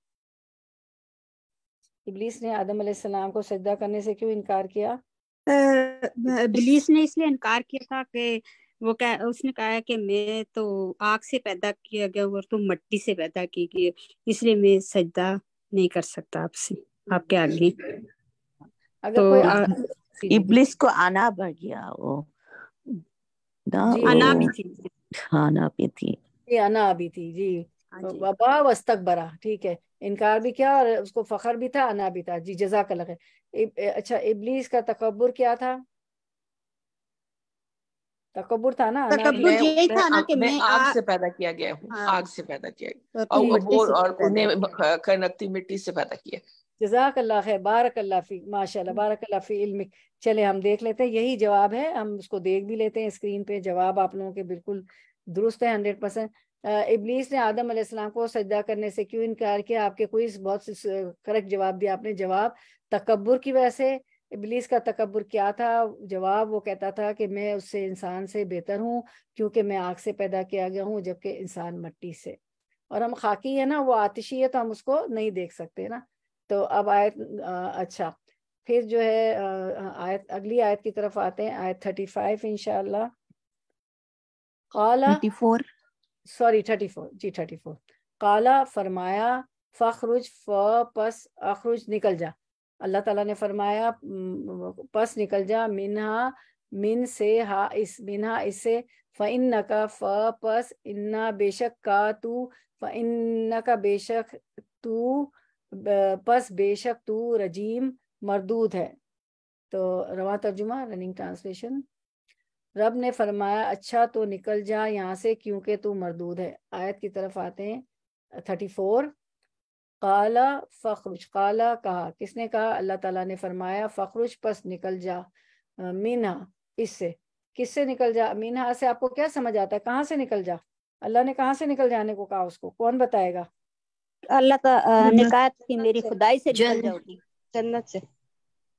इबलीस ने आदम सलाम को सज्जा करने से क्यों इनकार किया इबलीस ने इसलिए इनकार किया था कि वो कह उसने कहा कि मैं तो आग से पैदा किया गया और तुम तो मट्टी से पैदा की गई इसलिए मैं सजदा नहीं कर सकता आपसे आपके आगे अगर तो इब्लिस को आना भर गया वो आना भी थी आना भी थी आना भी थी जी हाँ तो बाबा वस्तक बरा ठीक है इनकार भी किया और उसको फखर भी था आना भी था जी जजाक अलग है इब, अच्छा इब्लिस का तकबर क्या था तकबर था ना तकबर यही था ना कि मैं, हाँ। आग से पैदा किया गया हूँ आग से पैदा किया और और उन्हें खरनकती मिट्टी से पैदा किया जजाकल्ला है बारकल्ला फ़ी माशा हम्म। बारकल्ला फ़ी इल्मिक चले हम देख लेते हैं यही जवाब है हम उसको देख भी लेते हैं स्क्रीन पे जवाब आप लोगों के बिल्कुल दुरुस्त है हंड्रेड परसेंट इबलीस ने आदम अलैहिस्सलाम को सजदा करने से क्यों इनकार किया आपके कोई बहुत करेक्ट जवाब दिया आपने जवाब तकबर की वजह से इबलीस का तकबर क्या था जवाब वो कहता था कि मैं उससे इंसान से बेहतर हूँ क्योंकि मैं आग से पैदा किया गया हूँ जबकि इंसान मट्टी से और हम खाकी है ना वो आतिशी है तो हम उसको नहीं देख सकते ना तो अब आयत अच्छा फिर जो है आयत अगली आयत की तरफ आते हैं आयत थर्टी फाइव इनशाला काला सॉरी थर्टी फोर जी थर्टी फोर काला फरमाया फखरुज फ पस अखरुज निकल जा अल्लाह ताला ने फरमाया पस निकल जा मिनहा मिन से हा इस मिनहा इससे फ़िन का फ पस इन्ना बेशक का तू फ़िन का बेशक तू बस बेशक तू रजीम मरदूद है तो रवा तर्जुमा रनिंग ट्रांसलेशन रब ने फरमाया अच्छा तो निकल जा यहाँ से क्योंकि तू मरदूद है आयत की तरफ आते हैं थर्टी फोर काला फ़खरुज काला कहा किसने कहा अल्लाह ताला ने फरमाया फ़खरुज पस निकल जा मीना इससे किससे निकल जा मीना से आपको क्या समझ आता है कहाँ से निकल जा अल्लाह ने कहाँ से निकल जाने को कहा उसको कौन बताएगा अल्लाह का निकात की मेरी खुदाई से निकल जाओगी जन्नत से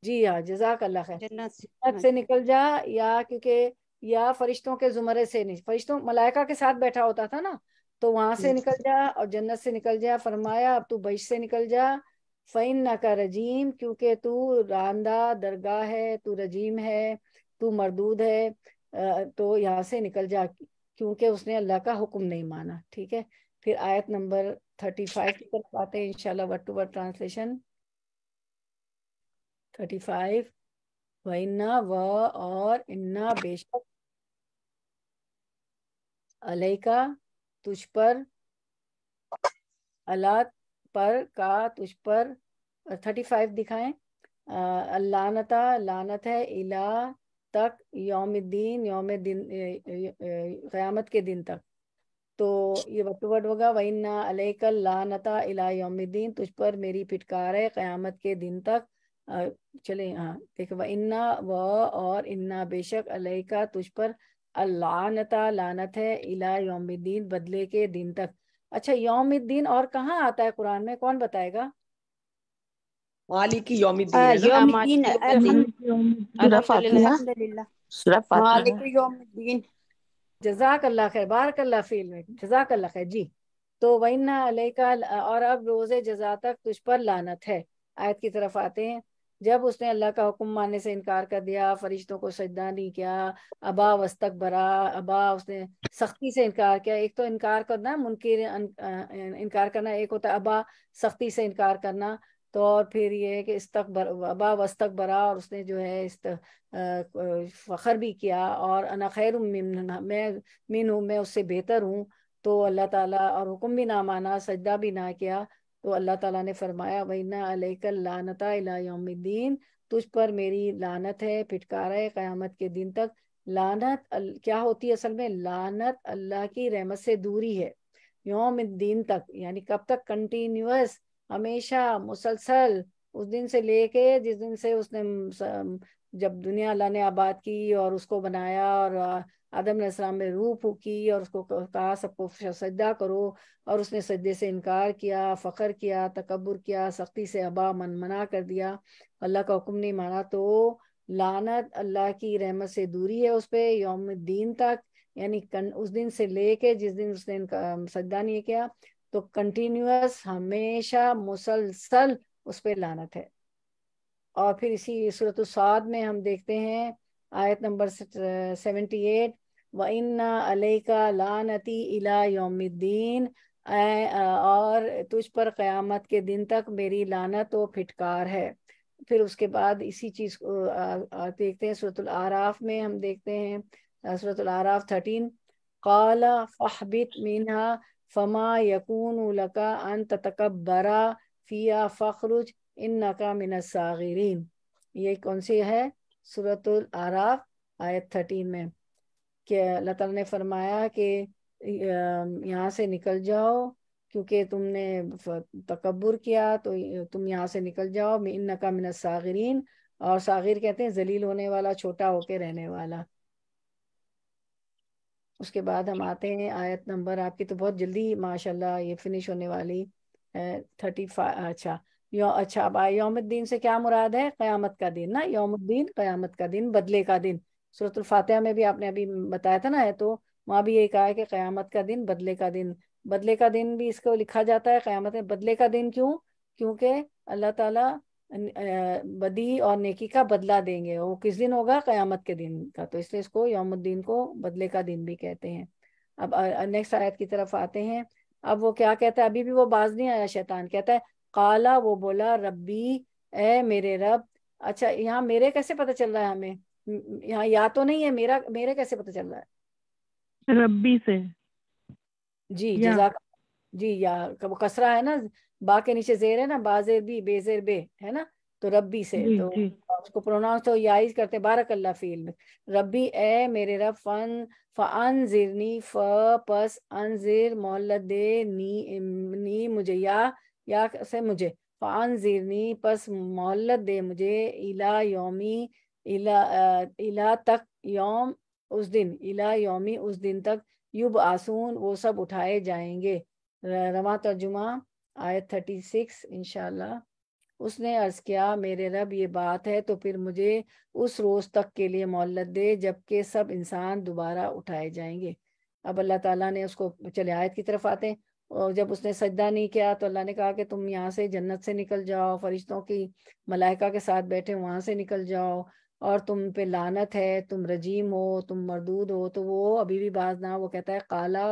जी हाँ जजाक अल्लाह खैर जन्नत से, निकल जा या क्योंकि या फरिश्तों के जुमरे से नहीं फरिश्तों मलाइका के साथ बैठा होता था ना तो वहां से निकल जा और जन्नत से निकल जा फरमाया अब तू बहिश से निकल जा फ़ैन ना का रजीम क्योंकि तू रांदा दरगाह है तू रजीम है तू मरदूद है तो यहाँ से निकल जा क्योंकि उसने अल्लाह का हुक्म नहीं माना ठीक है फिर आयत नंबर थर्टी फाइव की तरफ आते हैं इंशाल्लाह word to word translation thirty five वन्ना व और इन्ना बेशक अलैका तुझ पर अला पर का तुझ पर थर्टी फाइव दिखाएं अल्लानता लानत है इला तक योम दिन योम दिन क़यामत के दिन तक तो ये वर्ड होगा वन्ना अलैकल लानता इला यौमिद्दीन तुझ पर मेरी फिटकार है क़यामत के दिन तक चले हाँ देख व इन्ना व और इन्ना बेशक अलेका तुझ पर अल्लानता लानत है इला यौमिद्दीन बदले के दिन तक अच्छा यौमिद्दीन और कहाँ आता है कुरान में कौन बताएगा मालिक यौमिद्दीन जजाक अल्लाह खैर बारक अल्लाह फील में जजाक अल्लाह खैर जी तो वन्ना अलैका और अब रोज़ जजा तक तुझ पर लानत है आयत की तरफ आते हैं जब उसने अल्लाह का हुक्म मानने से इनकार कर दिया फरिश्तों को सजदा नहीं किया अबा वस्तक बरा अबा उसने सख्ती से इनकार किया एक तो इनकार करना मुनकिर इनकार करना एक होता है अबा सख्ती से इनकार करना तो और फिर ये है कि इस्तकबर वबा बरा और उसने जो है इस फ़खर भी किया और अना खैर मैं मिन हूँ मैं उससे बेहतर हूँ तो अल्लाह ताला और हुक्म भी ना माना सजदा भी ना किया तो अल्लाह ताला ने फरमाया वैना अलैकल लानता योमद्दीन तुझ पर मेरी लानत है फिटकारा है क़यामत के दिन तक लानत क्या होती है असल में लानत अल्लाह की रहमत से दूरी है योम दिन तक यानी कब तक कंटिन्यूस हमेशा मुसलसल उस दिन से लेके जिस दिन से उसने जब दुनिया अल्लाह ने आबाद की और उसको बनाया और आदम इस्लाम में रूह फूकी और उसको कहा सबको सजदा करो और उसने सजदे से इनकार किया फखर किया तकबर किया सख्ती से अबा मन मना कर दिया अल्लाह का हुक्म नहीं माना तो लानत अल्लाह की रहमत से दूरी है उस पर योम दीन तक यानी उस दिन से लेके जिस दिन उसने इनका सजदा नहीं किया तो कंटिन्यूस हमेशा मुसलसल उस पर लानत है और फिर इसी सूरत साद में हम देखते हैं आयत नंबर सेवेंटी एट व इन्ना अलैका लानती इला योमिद्दीन और तुझ पर क़यामत के दिन तक मेरी लानत व फिटकार है फिर उसके बाद इसी चीज़ को देखते हैं सूरत आराफ में हम देखते हैं सूरत आराफ थर्टीन कला फ़ाहबित मीना फमा यकून उलका अन तकबरा फ़िया फ़खरुज इन नका मिनसागरीन ये कौन सी है सूरतुल आराफ आयत थर्टीन में कि अल्लाह ने फरमाया कि यहाँ से निकल जाओ क्योंकि तुमने तकबर किया तो तुम यहाँ से निकल जाओ इन नका मिनसागरीन और सागिर कहते हैं जलील होने वाला छोटा होके रहने वाला उसके बाद हम आते हैं आयत नंबर आपकी तो बहुत जल्दी माशाल्लाह ये फिनिश होने वाली है थर्टी अच्छा यो अच्छा अब योमुद्दीन से क्या मुराद है क्यामत का दिन ना योमुद्दीन क्यामत का दिन बदले का दिन सूरत फातिहा में भी आपने अभी बताया था ना है तो वहाँ भी यही कहा है कि क्यामत का दिन बदले का दिन बदले का दिन भी इसको लिखा जाता है क्यामत बदले का दिन क्यों क्योंकि अल्लाह ताला बदी और नेकी का बदला देंगे वो किस दिन होगा कयामत के दिन का तो इसलिए इसको यौमुद्दीन को बदले का दिन भी कहते हैं अब नेक्स्ट आयत की तरफ आते हैं अब वो क्या कहता है अभी भी वो बाज नहीं आया शैतान कहता है काला वो बोला रब्बी ए मेरे रब अच्छा यहाँ मेरे कैसे पता चल रहा है हमें यहाँ या तो नहीं है मेरा मेरे कैसे पता चल रहा है रब्बी से जी जजाक जी या कसरा है ना बा के नीचे जेर है ना बाजेर बी बेजेर बे है ना तो रब्बी से तो उसको प्रोनाउंस तो याइज करते बारक अल्लाह फील में रब्बी ए मेरे रब फन फन जिरनी फ पस जिर मोहल्लत दे नी नी मुझे या या से मुझे फन जिरनी पस मोहल्लत दे मुझे इला योमी इला इला तक योम उस दिन इला योमी उस दिन तक युब आसून वो सब उठाए जाएंगे रवा तर्जुमा आयत सिक्स इनशाला उसने अर्ज किया मेरे रब ये बात है तो फिर मुझे उस रोज तक के लिए मोहल्लत दे जबकि सब इंसान दोबारा उठाए जाएंगे अब अल्लाह ताला ने उसको चले आयत की तरफ आते और जब उसने सजदा नहीं किया तो अल्लाह ने कहा कि तुम यहाँ से जन्नत से निकल जाओ फरिश्तों की मलाइका के साथ बैठे वहाँ से निकल जाओ और तुम पे लानत है तुम रजीम हो तुम मरदूद हो तो वो अभी भी बाज ना वो कहता है काला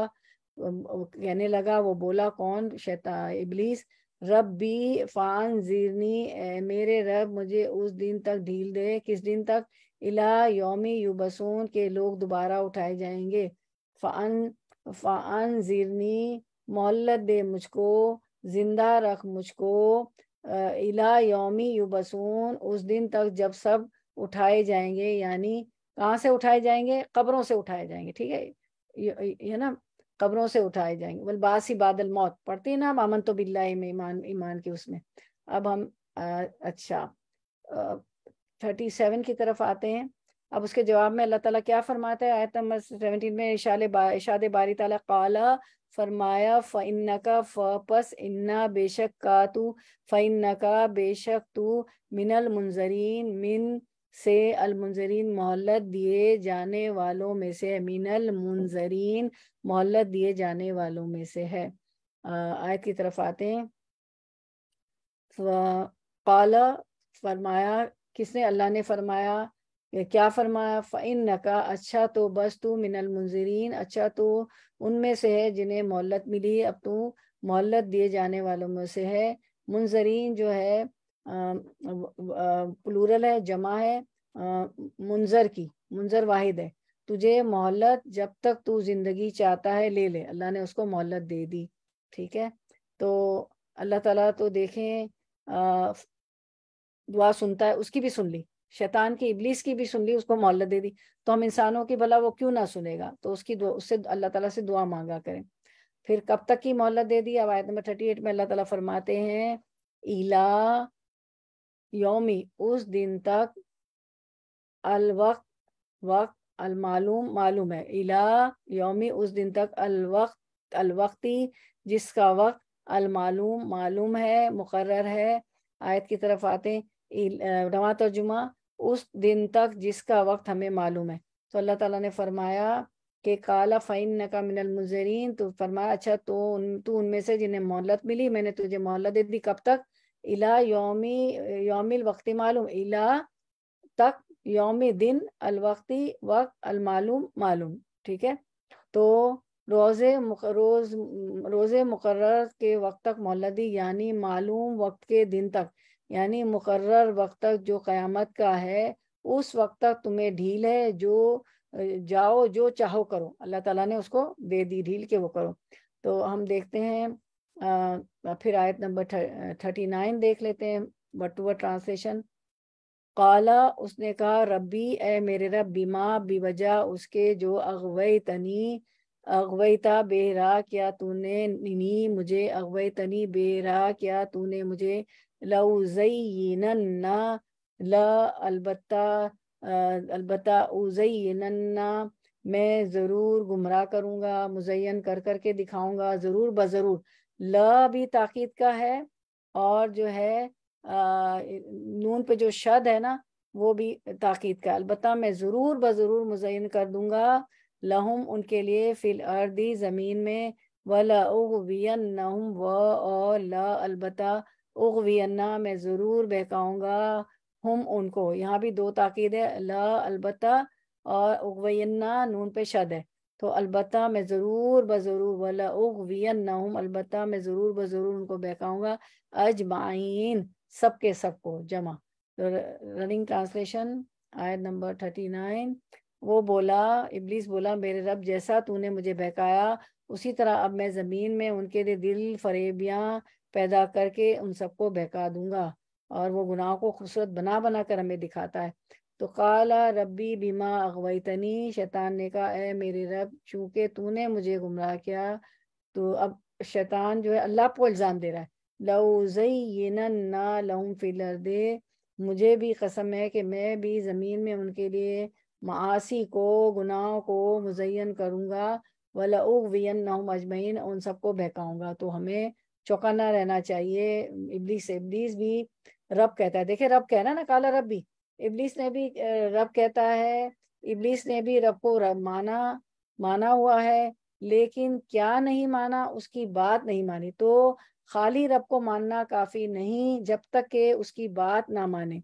कहने लगा वो बोला कौन शैता इबलीस रब भी फान जीरनी मेरे रब मुझे उस दिन तक ढील दे किस दिन तक इला योमी युबसून के लोग दोबारा उठाए जाएंगे फ़ान फ़ान जीरनी मोहल्लत दे मुझको जिंदा रख मुझको इला योमी युबसून उस दिन तक जब सब उठाए जाएंगे यानी कहाँ से उठाए जाएंगे कब्रों से उठाए जाएंगे ठीक है ये ना कब्रों से उठाए जाएंगे बोल बासी बादल मौत पढ़ते हैं ना हम अमन तो बिल्ला में ईमान ईमान के उसमें अब हम आ, अच्छा थर्टी सेवन की तरफ आते हैं अब उसके जवाब में अल्लाह ताला क्या फरमाता है आयत नंबर सेवनटीन में इशाले बा, इशाद बारी ताला काला फरमाया फ़िन्ना का फस इन्ना बेशक का तू फ़िन्ना का बेशक तू मिनल मुंजरीन मिन से अलमुंजरीन मोहल्लत दिए जाने वालों में से है अलमुंजरीन मोहल्लत दिए जाने वालों में से है आयत की तरफ आते हैं काला फरमाया किसने अल्लाह ने फरमाया क्या फरमाया फ़ैन नका अच्छा तो बस तू मिनल मुंजरीन अच्छा तो उनमें से है जिन्हें मोहल्लत मिली अब तू मोहल्लत दिए जाने वालों में से है मुंजरीन जो है प्लूरल है जमा है मुंजर की मुंजर वाहिद है तुझे मोहल्लत जब तक तू जिंदगी चाहता है ले ले अल्लाह ने उसको मोहल्लत दे दी ठीक है तो अल्लाह ताला तो देखें दुआ सुनता है उसकी भी सुन ली शैतान की इबलीस की भी सुन ली उसको मोहल्लत दे दी तो हम इंसानों की भला वो क्यों ना सुनेगा तो उसकी दुआ उससे अल्लाह तला से दुआ मांगा करें फिर कब तक की मोहल्लत दे दी अब आयत नंबर थर्टी एट में अल्लाह तला फरमाते हैं इला यौमी उस दिन तक अल वक्त अलमालूम मालूम है इला योमी उस दिन तक अल वक्ती जिसका वक्त अलमालूम मालूम है मुकर्र है आयत की तरफ आते रवा तर्जुमा उस दिन तक जिसका वक्त हमें मालूम है तो अल्लाह ताला ने फरमाया कि काला फ़ैन नका मिनल मुजरीन तो फरमाया अच्छा तो उन तू उनमें से जिन्हें मोहलत मिली मैंने तुझे मोहलत दे दी कब तक इला योमी योमिल वक्ती मालूम इला तक योमी दिन अलवक्ती वक्त अलमालूम मालूम ठीक है तो रोज़े रोज़ रोज़े मुकर्र के वक्त तक मोलदी यानी मालूम वक्त के दिन तक यानी मुकर्र वक्त तक जो क्यामत का है उस वक्त तक तुम्हें ढील है जो जाओ जो चाहो करो अल्लाह ताला ने उसको दे दी ढील के वो करो तो हम देखते हैं फिर आयत नंबर थर्टी नाइन देख लेते हैं बटुआ ट्रांसलेशन काला उसने कहा रब्बी ए मेरे रब बीमा बेवजह उसके जो अगवई तनी अगवैता बेहरा क्या तूने निनी मुझे अगवै तनी बेहरा क्या तूने मुझे लउजयनन्ना ल अलबत् अलबत्ता उजयनन्ना मैं ज़रूर गुमराह करूंगा मुजयन कर करके दिखाऊंगा ज़रूर बज़रूर ल भी ताकीद का है और जो है आ, नून पे जो शद है ना वो भी ताकीद का अलबत् मैं ज़रूर बजरूर मुजयन कर दूंगा लहुम उनके लिए फिल अर्दी ज़मीन में व नहुम व और ल अलबत् उगवियन्ना मैं ज़रूर बहकाऊँगा हम उनको यहाँ भी दो ताकीद है ल अलबत् और उगवन्ना नून पे शद है तो अलबत् मैं ज़रूर ब ज़रूर वला उगवियन ना हूँ अलबत् मैं ज़रूर ब ज़रूर उनको बहकाऊँगा अजमाइन सब के सब को जमा तो रनिंग ट्रांसलेशन आयत नंबर थर्टी नाइन वो बोला इब्लीस बोला मेरे रब जैसा तूने मुझे बहकाया उसी तरह अब मैं ज़मीन में उनके लिए दिल फरेबियाँ पैदा करके उन सबको बहका दूंगा और वो गुनाह को खूबसूरत बना बना कर हमें दिखाता है तो काला रबी बीमा अगवैतनी शैतान ने कहा ए मेरे रब चूंकि तूने मुझे गुमराह किया तो अब शैतान जो है अल्लाह को इल्ज़ाम दे रहा है ये ना लउम फिलर दे मुझे भी कसम है कि मैं भी ज़मीन में उनके लिए मासी को गुनाहों को मुजयन करूँगा वला उगवियन नहम अजमैन उन सबको बहकाऊंगा तो हमें चौकाना रहना चाहिए इबलीस इबलीस भी रब कहता है देखे रब कहना ना काला रब भी इबलीस ने भी रब कहता है इबलीस ने भी रब को रब माना माना हुआ है लेकिन क्या नहीं माना उसकी बात नहीं मानी तो खाली रब को मानना काफी नहीं जब तक के उसकी बात ना माने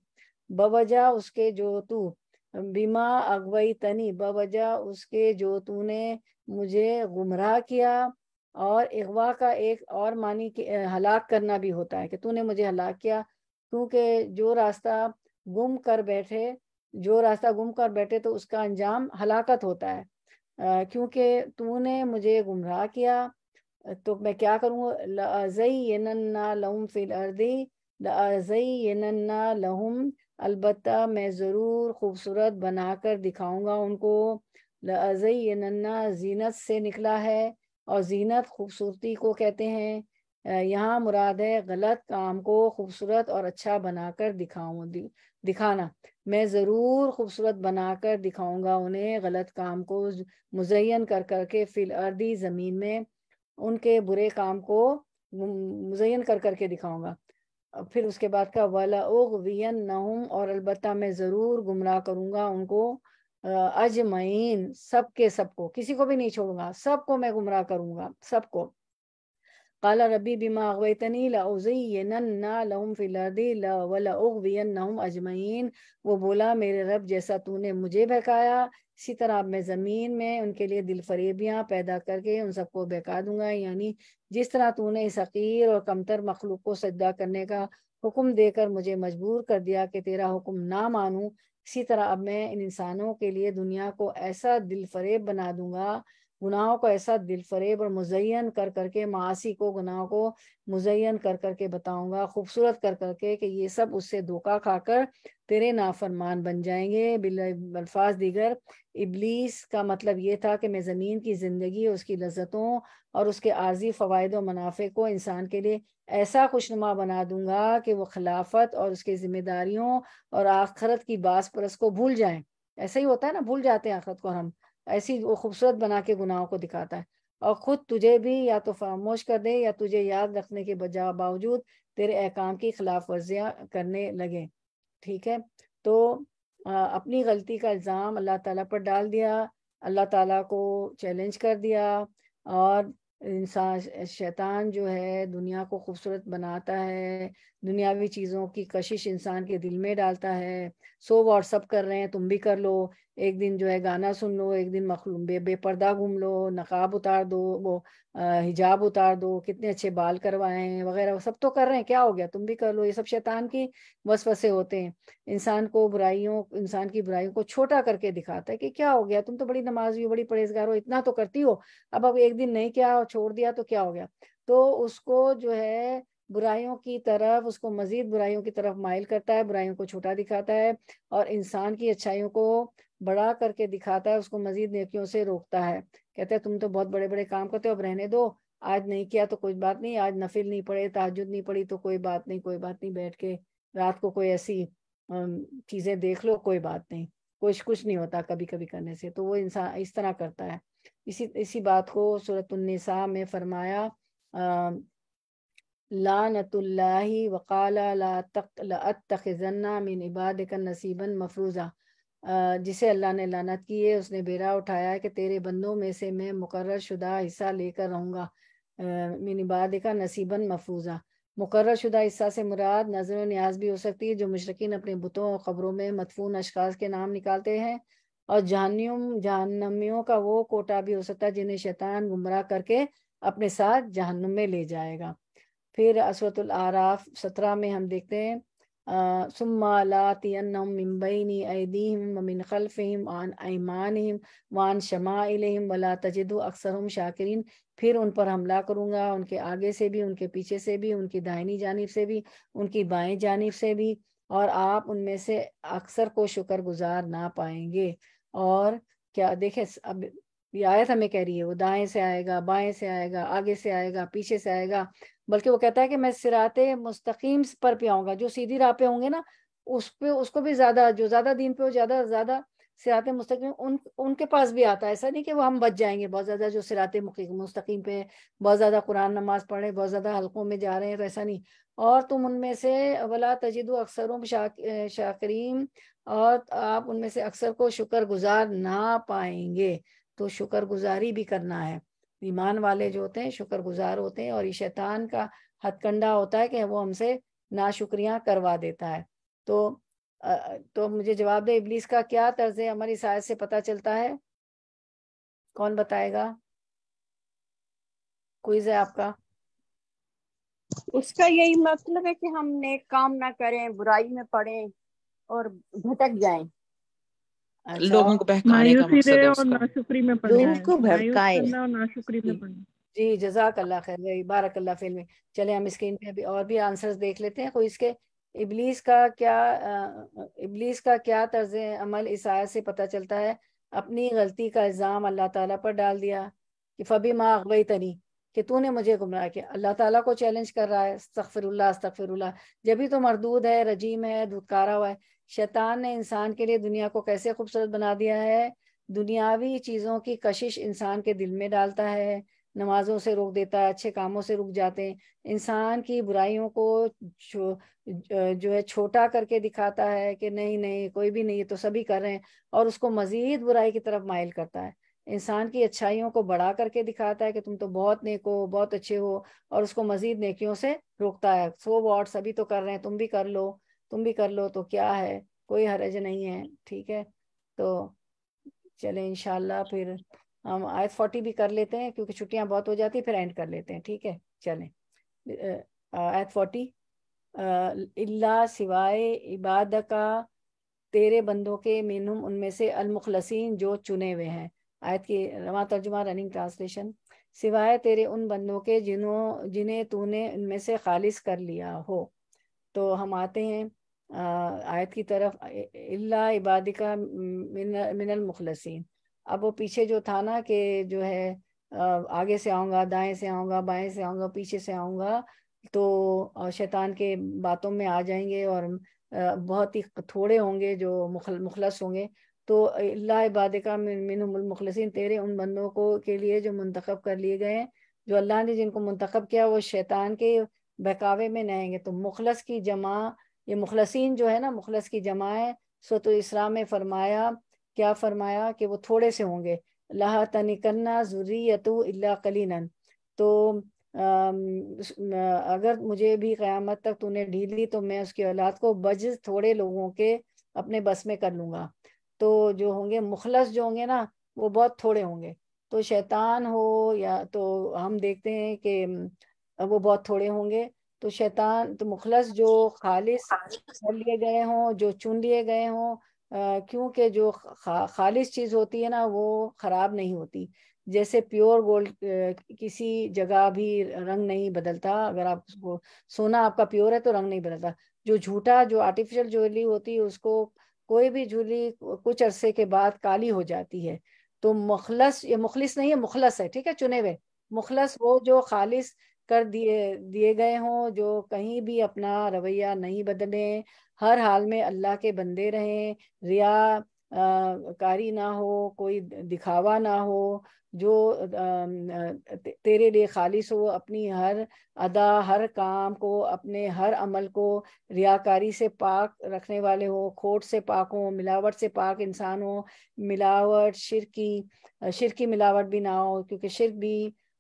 बवजह उसके जो तू बीमा अगवई तनी बवजह उसके जो तू ने मुझे गुमराह किया और अगवा का एक और मानी हलाक करना भी होता है कि तूने मुझे हलाक किया क्योंकि जो रास्ता गुम कर बैठे जो रास्ता गुम कर बैठे तो उसका अंजाम हलाकत होता है क्योंकि तूने मुझे गुमराह किया तो मैं क्या करूँगा लहुम फिल अर्दी लई ना लहुम अलबत् मैं ज़रूर खूबसूरत बनाकर दिखाऊंगा उनको लई नन्ना जीनत से निकला है और जीनत खूबसूरती को कहते हैं यहाँ मुराद है गलत काम को खूबसूरत और अच्छा बनाकर दिखाऊं दिखाना मैं ज़रूर खूबसूरत बनाकर दिखाऊंगा उन्हें गलत काम को मुजयन कर करके फिल अर्दी ज़मीन में उनके बुरे काम को मुजयन कर करके दिखाऊंगा फिर उसके बाद का वाला वियन नहुम और अलबत् मैं ज़रूर गुमराह करूँगा उनको अजमैन सबके सबको किसी को भी नहीं छोड़ूंगा सबको मैं गुमराह करूंगा सबको قال ربي بما لا ازينن لهم في الأرض ولأغوينهم أجمعين वो बोला मेरे रब जैसा तूने मुझे बहकाया इसी तरह मैं ज़मीन में उनके लिए दिल फरेबियाँ पैदा करके उन सबको बहका दूंगा यानी जिस तरह तूने इस हकीर और कमतर मखलूक को सजदा करने का हुक्म देकर मुझे मजबूर कर दिया कि तेरा हुक्म ना मानूं इसी तरह अब मैं इन इंसानों के लिए दुनिया को ऐसा दिल फरेब बना दूंगा गुनाहों को ऐसा दिल फरेब और मुजयन कर करके मासी को गुनाहों को मुजैन कर करके बताऊंगा खूबसूरत कर करके कि ये सब उससे धोखा खाकर तेरे नाफरमान बन जाएंगे बिलफाज दीगर इबलीस का मतलब ये था कि मैं ज़मीन की ज़िंदगी उसकी लज्जतों और उसके आर्जी फ़वाद और मुनाफे को इंसान के लिए ऐसा खुशनुमा बना दूंगा कि वो खिलाफत और उसके ज़िम्मेदारियों और आखरत की बास परस को भूल जाए ऐसा ही होता है ना भूल जाते हैं आखरत को हम ऐसी वो खूबसूरत बना के गुनाहों को दिखाता है और ख़ुद तुझे भी या तो फरामोश कर दे या तुझे याद रखने के बजाय बावजूद तेरे अहकाम की खिलाफ वर्जियाँ करने लगे ठीक है तो आ, अपनी गलती का इल्ज़ाम अल्लाह ताला पर डाल दिया अल्लाह ताला को चैलेंज कर दिया और इंसान शैतान जो है दुनिया को खूबसूरत बनाता है दुनियावी चीज़ों की कशिश इंसान के दिल में डालता है सो व्हाट्सअप कर रहे हैं तुम भी कर लो एक दिन जो है गाना सुन लो एक दिन मखलूम बे बेपर्दा घूम लो नकाब उतार दो वो हिजाब उतार दो कितने अच्छे बाल करवाएं वगैरह सब तो कर रहे हैं क्या हो गया तुम भी कर लो ये सब शैतान की वसवसे होते हैं इंसान को बुराइयों इंसान की बुराइयों को छोटा करके दिखाता है कि क्या हो गया तुम तो बड़ी नमाजी हो बड़ी परहेजगार हो इतना तो करती हो अब अब एक दिन नहीं किया छोड़ दिया तो क्या हो गया तो उसको जो है बुराइयों की तरफ उसको मजीद बुराइयों की तरफ माइल करता है बुराइयों को छोटा दिखाता है और इंसान की अच्छाइयों को बड़ा करके दिखाता है उसको मजीद नेकियों से रोकता है कहते हैं तुम तो बहुत बड़े बड़े काम करते हो अब रहने दो आज नहीं किया तो कोई बात नहीं आज नफिल नहीं पड़े ताजुद नहीं पड़ी तो कोई बात नहीं कोई बात नहीं बैठ के रात को कोई ऐसी चीज़ें देख लो कोई बात नहीं कुछ कुछ नहीं होता कभी कभी करने से तो वो इंसान इस तरह करता है इसी इसी बात को सूरत में फरमाया लानतुल्लाही वकाला ला तक ला इबाद का नसीबन मफरूज़ा जिसे अल्लाह ने लानत की है उसने बेरा उठाया कि तेरे बंदों में से मैं मुकर शुदा हिस्सा लेकर रहूँगा मिनी बाद का नसीबन मफूजा मुकर शुदा हिस्सा से मुराद नजर न्याज भी हो सकती है जो मशरकिन अपने बुतों और ख़बरों में मतफून अशकाज के नाम निकालते हैं और जहनियम जहनमियों का वो कोटा भी हो सकता है जिन्हें शैतान गुमराह करके अपने साथ जहनुम में ले जाएगा फिर असवतुल आराफ सत्रह में हम देखते हैं सुम्मा लातियन्नम मिम्बईनी ऐदीम वमिन खलफ़िम आन ऐमानम वान शमाइलम वला तजदु अक्सरम शाकिरीन फिर उन पर हमला करूंगा उनके आगे से भी उनके पीछे से भी उनकी दाहिनी जानिब से भी उनकी बाएं जानिब से भी और आप उनमें से अक्सर को शुक्र गुजार ना पाएंगे और क्या देखे अब ये आयत हमें कह रही है वो दाएं से आएगा बाएं से आएगा आगे से आएगा पीछे से आएगा बल्कि वो कहता है कि मैं सिरात मुस्तकीम पर पे आऊँगा जो सीधी राह पे होंगे ना उस पे उसको भी ज़्यादा जो ज़्यादा दिन पे हो ज़्यादा ज़्यादा सिरात मुस्तकीम उन उनके पास भी आता है ऐसा नहीं कि वो हम बच जाएंगे बहुत ज़्यादा जो सिरात मुस्तकीम पे बहुत ज़्यादा कुरान नमाज पढ़ रहे बहुत ज़्यादा हल्कों में जा रहे हैं तो ऐसा नहीं और तुम उनमें से वला तजिद अक्सरों शाक, शाकरीन और आप उनमें से अक्सर को शुक्र गुजार ना पाएंगे तो शुक्र गुजारी भी करना है ईमान वाले जो होते हैं शुक्रगुजार होते हैं और ये शैतान का हथकंडा होता है कि वो हमसे ना शुक्रिया करवा देता है तो तो मुझे जवाब दे इबलीस का क्या तर्ज है हमारी शायद से पता चलता है कौन बताएगा क्विज है आपका उसका यही मतलब है कि हम नेक काम ना करें बुराई में पड़े और भटक जाएं अच्छा, लोगों को बहकाने का मकसद है लोगों को बहकाए जी जजाक अल्लाह खैर भाई बारक अल्लाह फिल्म में चले हम स्क्रीन पे अभी और भी आंसर्स देख लेते हैं कोई इसके इबलीस का क्या इबलीस का क्या तर्ज अमल इस आयत से पता चलता है अपनी गलती का इल्ज़ाम अल्लाह ताला पर डाल दिया कि फ़बी माँ अगवई तनी कि तूने मुझे गुमराह किया अल्लाह ताला को चैलेंज कर रहा है अस्तफ़िरल्ला अस्तफ़िरल्ला जब भी तो मरदूद है रजीम है धुतकारा हुआ है शैतान ने इंसान के लिए दुनिया को कैसे खूबसूरत बना दिया है दुनियावी चीज़ों की कशिश इंसान के दिल में डालता है नमाजों से रोक देता है अच्छे कामों से रुक जाते हैं इंसान की बुराइयों को जो जो है छोटा करके दिखाता है कि नहीं नहीं कोई भी नहीं तो सभी कर रहे हैं और उसको मजीद बुराई की तरफ माइल करता है इंसान की अच्छाइयों को बढ़ा करके दिखाता है कि तुम तो बहुत नेक हो बहुत अच्छे हो और उसको मजीद नेकियों से रोकता है सो वॉट सभी तो कर रहे हैं तुम भी कर लो तुम भी कर लो तो क्या है कोई हरज नहीं है ठीक है तो चले इनशाला फिर हम आयत फोर्टी भी कर लेते हैं क्योंकि छुट्टियां बहुत हो जाती है फिर एंड कर लेते हैं ठीक है चले आयत फोर्टी इल्ला सिवाय इबाद का तेरे बंदों के मीनू उनमें से अलमुखलसिन जो चुने हुए हैं आयत की रवा तर्जुमा रनिंग ट्रांसलेशन सिवाय तेरे उन बंदों के जिन्हों जिन्हें तूने उनमें से खालिज कर लिया हो तो हम आते हैं आयत की तरफ अल्ला इबादिका मिनल मुखलसिन अब वो पीछे जो था ना कि जो है आगे से आऊँगा दाएं से आऊँगा बाएं से आऊँगा पीछे से आऊँगा तो शैतान के बातों में आ जाएंगे और बहुत ही थोड़े होंगे जो मुखल मुखलस होंगे तो इबाद का मिनमुलमखलसिन तेरे उन बंदों को के लिए जो मंतखब कर लिए गए हैं जो अल्लाह ने जिनको मंतखब किया वो शैतान के बहकावे में नहेंगे तो मुखलस की जमा ये मुखलसिन जो है ना मुखलस की जमाए सो तो इसरा में फरमाया क्या फरमाया कि वो थोड़े से होंगे ला तनिकन्ना जुर्रीतु इल्ला कलीनन तो अगर मुझे भी क़यामत तक तूने ढील ली तो मैं उसकी औलाद को बज थोड़े लोगों के अपने बस में कर लूंगा तो जो होंगे मुखलस जो होंगे ना वो बहुत थोड़े होंगे तो शैतान हो या तो हम देखते हैं कि वो बहुत थोड़े होंगे तो शैतान तो मुखलस जो खालिस कर लिए गए हों जो चुन लिए गए हों क्योंकि जो खा, खालिस चीज़ होती है ना वो ख़राब नहीं होती जैसे प्योर गोल्ड किसी जगह भी रंग नहीं बदलता अगर आप उसको सोना आपका प्योर है तो रंग नहीं बदलता जो झूठा जो आर्टिफिशियल ज्वेलरी होती है उसको कोई भी ज्वेलरी कुछ अरसे के बाद काली हो जाती है तो मुखलस ये मुखलिस नहीं है मुखलस है ठीक है चुने हुए मुखलस वो जो खालिस कर दिए दिए गए हों जो कहीं भी अपना रवैया नहीं बदले हर हाल में अल्लाह के बंदे रहें रिया आ, कारी ना हो कोई दिखावा ना हो जो आ, तेरे लिए खालिश हो अपनी हर अदा हर काम को अपने हर अमल को रियाकारी से पाक रखने वाले हो खोट से पाक हो मिलावट से पाक इंसान हो मिलावट शिर की शिर की मिलावट भी ना हो क्योंकि शिर भी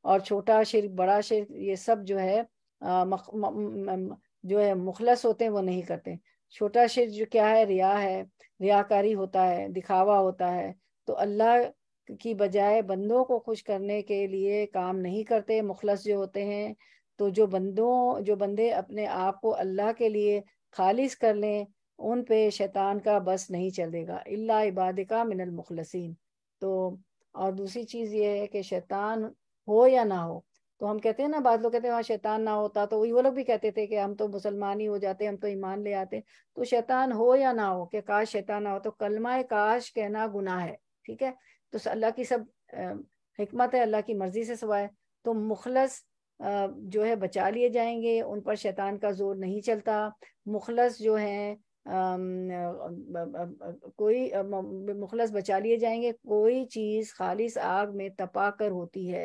और छोटा शिर बड़ा शिर ये सब जो है आ, मख, म, म, जो है मुखलस होते हैं वो नहीं करते छोटा शिर जो क्या है रिया है रियाकारी होता है दिखावा होता है तो अल्लाह की बजाय बंदों को खुश करने के लिए काम नहीं करते मुखलस जो होते हैं तो जो बंदों जो बंदे अपने आप को अल्लाह के लिए ख़ालिश कर लें उन पे शैतान का बस नहीं चलेगा इल्ला इबादिका मिनल मुखलसिन तो और दूसरी चीज़ ये है कि शैतान हो या ना हो तो हम कहते हैं ना बाद लोग कहते हैं वहाँ शैतान ना होता तो वो लोग भी कहते थे कि हम तो मुसलमान ही हो जाते हम तो ईमान ले आते तो शैतान हो या ना हो कि काश शैतान ना हो तो कलमा काश कहना गुना है ठीक है तो अल्लाह की सब हमत है अल्लाह की मर्जी से सवाए तो मुखलस जो है बचा लिए जाएंगे उन पर शैतान का जोर नहीं चलता मुखलस जो है कोई मुखलस बचा लिए जाएंगे कोई चीज़ खालिस आग में तपा कर होती है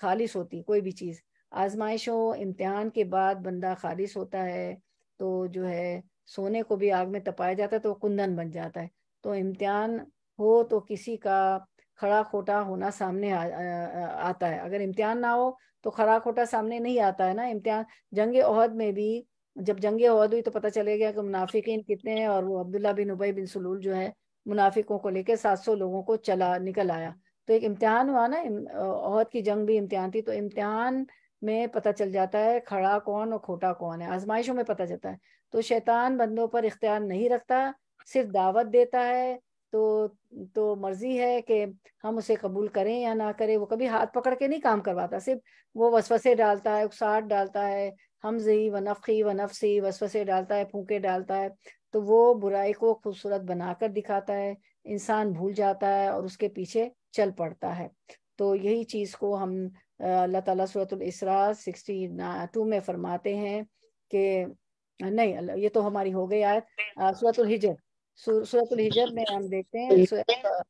खालिस होती कोई भी चीज़ आजमाइशों इम्तिहान के बाद बंदा खालिस होता है तो जो है सोने को भी आग में तपाया जाता है तो कुंदन बन जाता है तो इम्तिहान हो तो किसी का खड़ा खोटा होना सामने आ, आ, आ, आता है अगर इम्तिहान ना हो तो खड़ा खोटा सामने नहीं आता है ना इम्तिहान जंग अहद में भी जब जंग अहद हुई तो पता चले गया कि मुनाफिकीन कितने हैं और वो अब्दुल्ला बिन उबई बिन सलूल जो है मुनाफिकों को लेकर सात सौ लोगों को चला निकल आया तो एक इम्तिहान हुआ ना औहद की जंग भी इम्तिहान थी तो इम्तिहान में पता चल जाता है खड़ा कौन और खोटा कौन है आजमाइशों में पता चलता है तो शैतान बंदों पर इख्तियार नहीं रखता सिर्फ दावत देता है तो तो मर्जी है कि हम उसे कबूल करें या ना करें वो कभी हाथ पकड़ के नहीं काम करवाता सिर्फ वो वसवसे डालता है उकसाहट डालता है हमजी व नफ़ी व नफसी वसवसे डालता है फूके डालता है तो वो बुराई को खूबसूरत बनाकर दिखाता है इंसान भूल जाता है और उसके पीछे चल पड़ता है तो यही चीज़ को हम अल्लाह ताला इसरा सिक्सटी टू में फरमाते हैं कि नहीं ये तो हमारी हो गई आयत सूरतुल हिजर सूरतुल हिजर में हम देखते हैं तो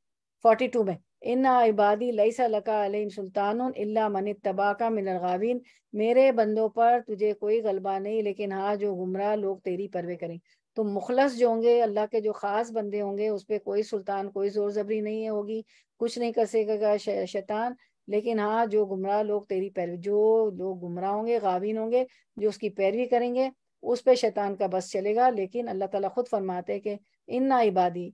फोर्टी टू में इन्ना इबादी लईसा लका अलैन सुल्तान इल्ला मन तबाका मिनरगावीन मेरे बंदों पर तुझे कोई गलबा नहीं लेकिन हाँ जो गुमराह लोग तेरी परवे करें तो मुखलस जो होंगे अल्लाह के जो ख़ास बंदे होंगे उस पर कोई सुल्तान कोई ज़ोर ज़बरी नहीं होगी कुछ नहीं कर सकेगा शैतान लेकिन हाँ जो गुमराह लोग तेरी पैरवी जो लोग गुमराह होंगे गावीन होंगे जो उसकी पैरवी करेंगे उस पर शैतान का बस चलेगा लेकिन अल्लाह ताला खुद फरमाते हैं कि इन्ना इबादी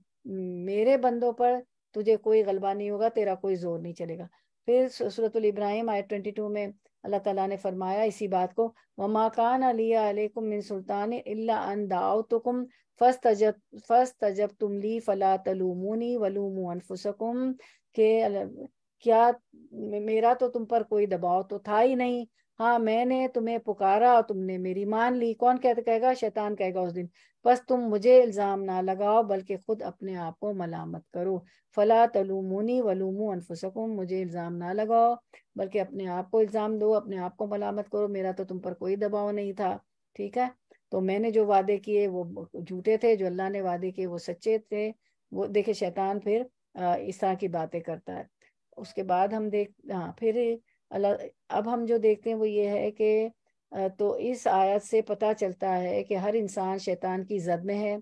मेरे बंदों पर तुझे कोई गलबा नहीं होगा तेरा कोई जोर नहीं चलेगा फिर सूरत इब्राहिम आयत टू में अल्लाह ताला ने फरमाया इसी बात को वमा कान मिन सुल्तान अनदाउतुम फर्स्ट तजब फर्स्ट तजब तुम ली फला तलूमूनी वलूमू अनफुसकुम के क्या मेरा तो तुम पर कोई दबाव तो था ही नहीं हाँ मैंने तुम्हें पुकारा तुमने मेरी मान ली कौन कहते कहेगा शैतान कहेगा उस दिन बस तुम मुझे इल्ज़ाम ना लगाओ बल्कि खुद अपने आप को मलामत करो फला तलूमूनी वलूमू अनफुसकुम मुझे इल्ज़ाम ना लगाओ बल्कि अपने आप को इल्ज़ाम दो अपने आप को मलामत करो मेरा तो तुम पर कोई दबाव नहीं था ठीक है तो मैंने जो वादे किए वो झूठे थे जो अल्लाह ने वादे किए वो सच्चे थे वो देखे शैतान फिर इस तरह की बातें करता है उसके बाद हम देख हाँ फिर अल्लाह अब हम जो देखते हैं वो ये है कि तो इस आयत से पता चलता है कि हर इंसान शैतान की जद में है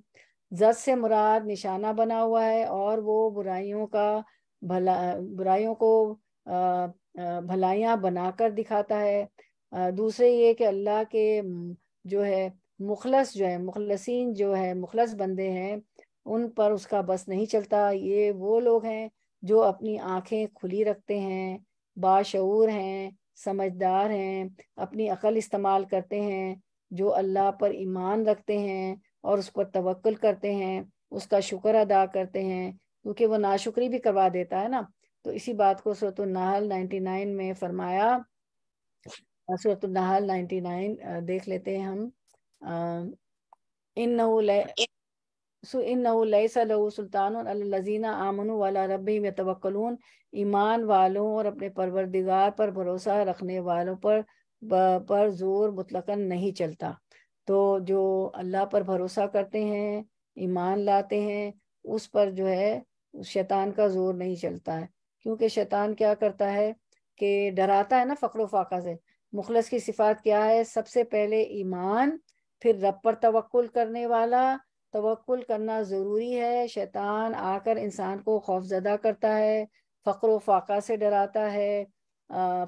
जद से मुराद निशाना बना हुआ है और वो बुराइयों का भला बुराइयों को भलाइयाँ बनाकर दिखाता है दूसरे ये कि अल्लाह के जो है मुखलस जो है मुखलसिन जो है मुखलस बंदे हैं उन पर उसका बस नहीं चलता ये वो लोग हैं जो अपनी आंखें खुली रखते हैं बाशूर हैं समझदार हैं अपनी अकल इस्तेमाल करते हैं जो अल्लाह पर ईमान रखते हैं और उस पर तवक्ल करते हैं उसका शुक्र अदा करते हैं क्योंकि वो नाशुक्री भी करवा देता है ना तो इसी बात को सूरत नाहल 99 में फरमाया सूरत नाहल 99 देख लेते हैं हम इन सुल्तान आमन वाला रब में तवक्लून ईमान वालों और अपने परवरदिगार पर भरोसा रखने वालों पर पर जोर मुतलकन नहीं चलता तो जो अल्लाह पर भरोसा करते हैं ईमान लाते हैं उस पर जो है शैतान का जोर नहीं चलता है क्योंकि शैतान क्या करता है कि डराता है ना फ़क्र फाका से मुखलस की सिफात क्या है सबसे पहले ईमान फिर रब पर तवक्ल करने वाला तवक्ल करना ज़रूरी है शैतान आकर इंसान को खौफजदा करता है फ़क्र फाका से डराता है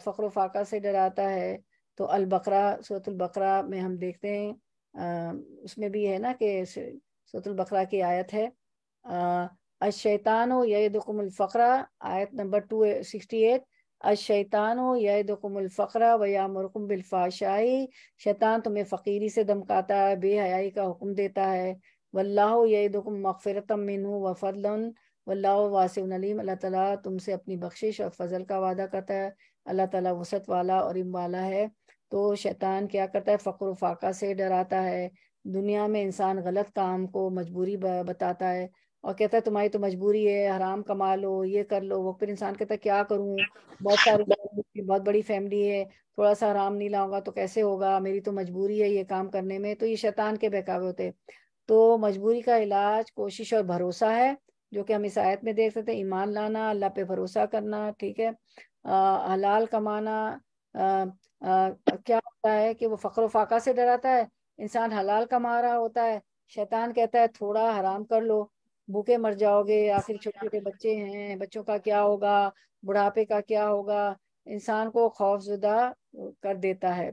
फ़क्र फाका से डराता है तो अलबकरा सूरतलबकरा में हम देखते हैं आ, उसमें भी है ना कि सूरतलबकरा की आयत है अशैतान हो यदुकमलफ़रा आयत नंबर टू सिक्सटी एट अशैतान हो यदुकमलफ़रा व या बिलफाशाही शैतान तुम्हें फ़कीरी से धमकाता है बेहयाई का हुक्म देता है वल्लाह यदुम मगफ़रतम मिन व फ़दलन वल्लाह वासिम अलीम अल्लाह ताला तुमसे अपनी बख्शिश और फजल का वादा करता है अल्लाह ताला वसत वाला और इम वाला है तो शैतान क्या करता है फ़क्र फाका से डराता है दुनिया में इंसान गलत काम को मजबूरी बताता है और कहता है तुम्हारी तो मजबूरी है हराम कमा लो ये कर लो वो फिर इंसान कहता है क्या करूँ बहुत सारी बहुत बड़ी फैमिली है थोड़ा सा आराम नहीं लाऊंगा तो कैसे होगा मेरी तो मजबूरी है ये काम करने में तो ये शैतान के बहकावे होते हैं तो मजबूरी का इलाज कोशिश और भरोसा है जो कि हम इस आयत में देख सकते हैं ईमान लाना अल्लाह पे भरोसा करना ठीक है आ, हलाल कमाना आ, आ, क्या होता है कि वो फकर फाका से डराता है इंसान हलाल कमा रहा होता है शैतान कहता है थोड़ा हराम कर लो भूखे मर जाओगे आखिर छोटे छोटे बच्चे हैं बच्चों का क्या होगा बुढ़ापे का क्या होगा इंसान को खौफजुदा कर देता है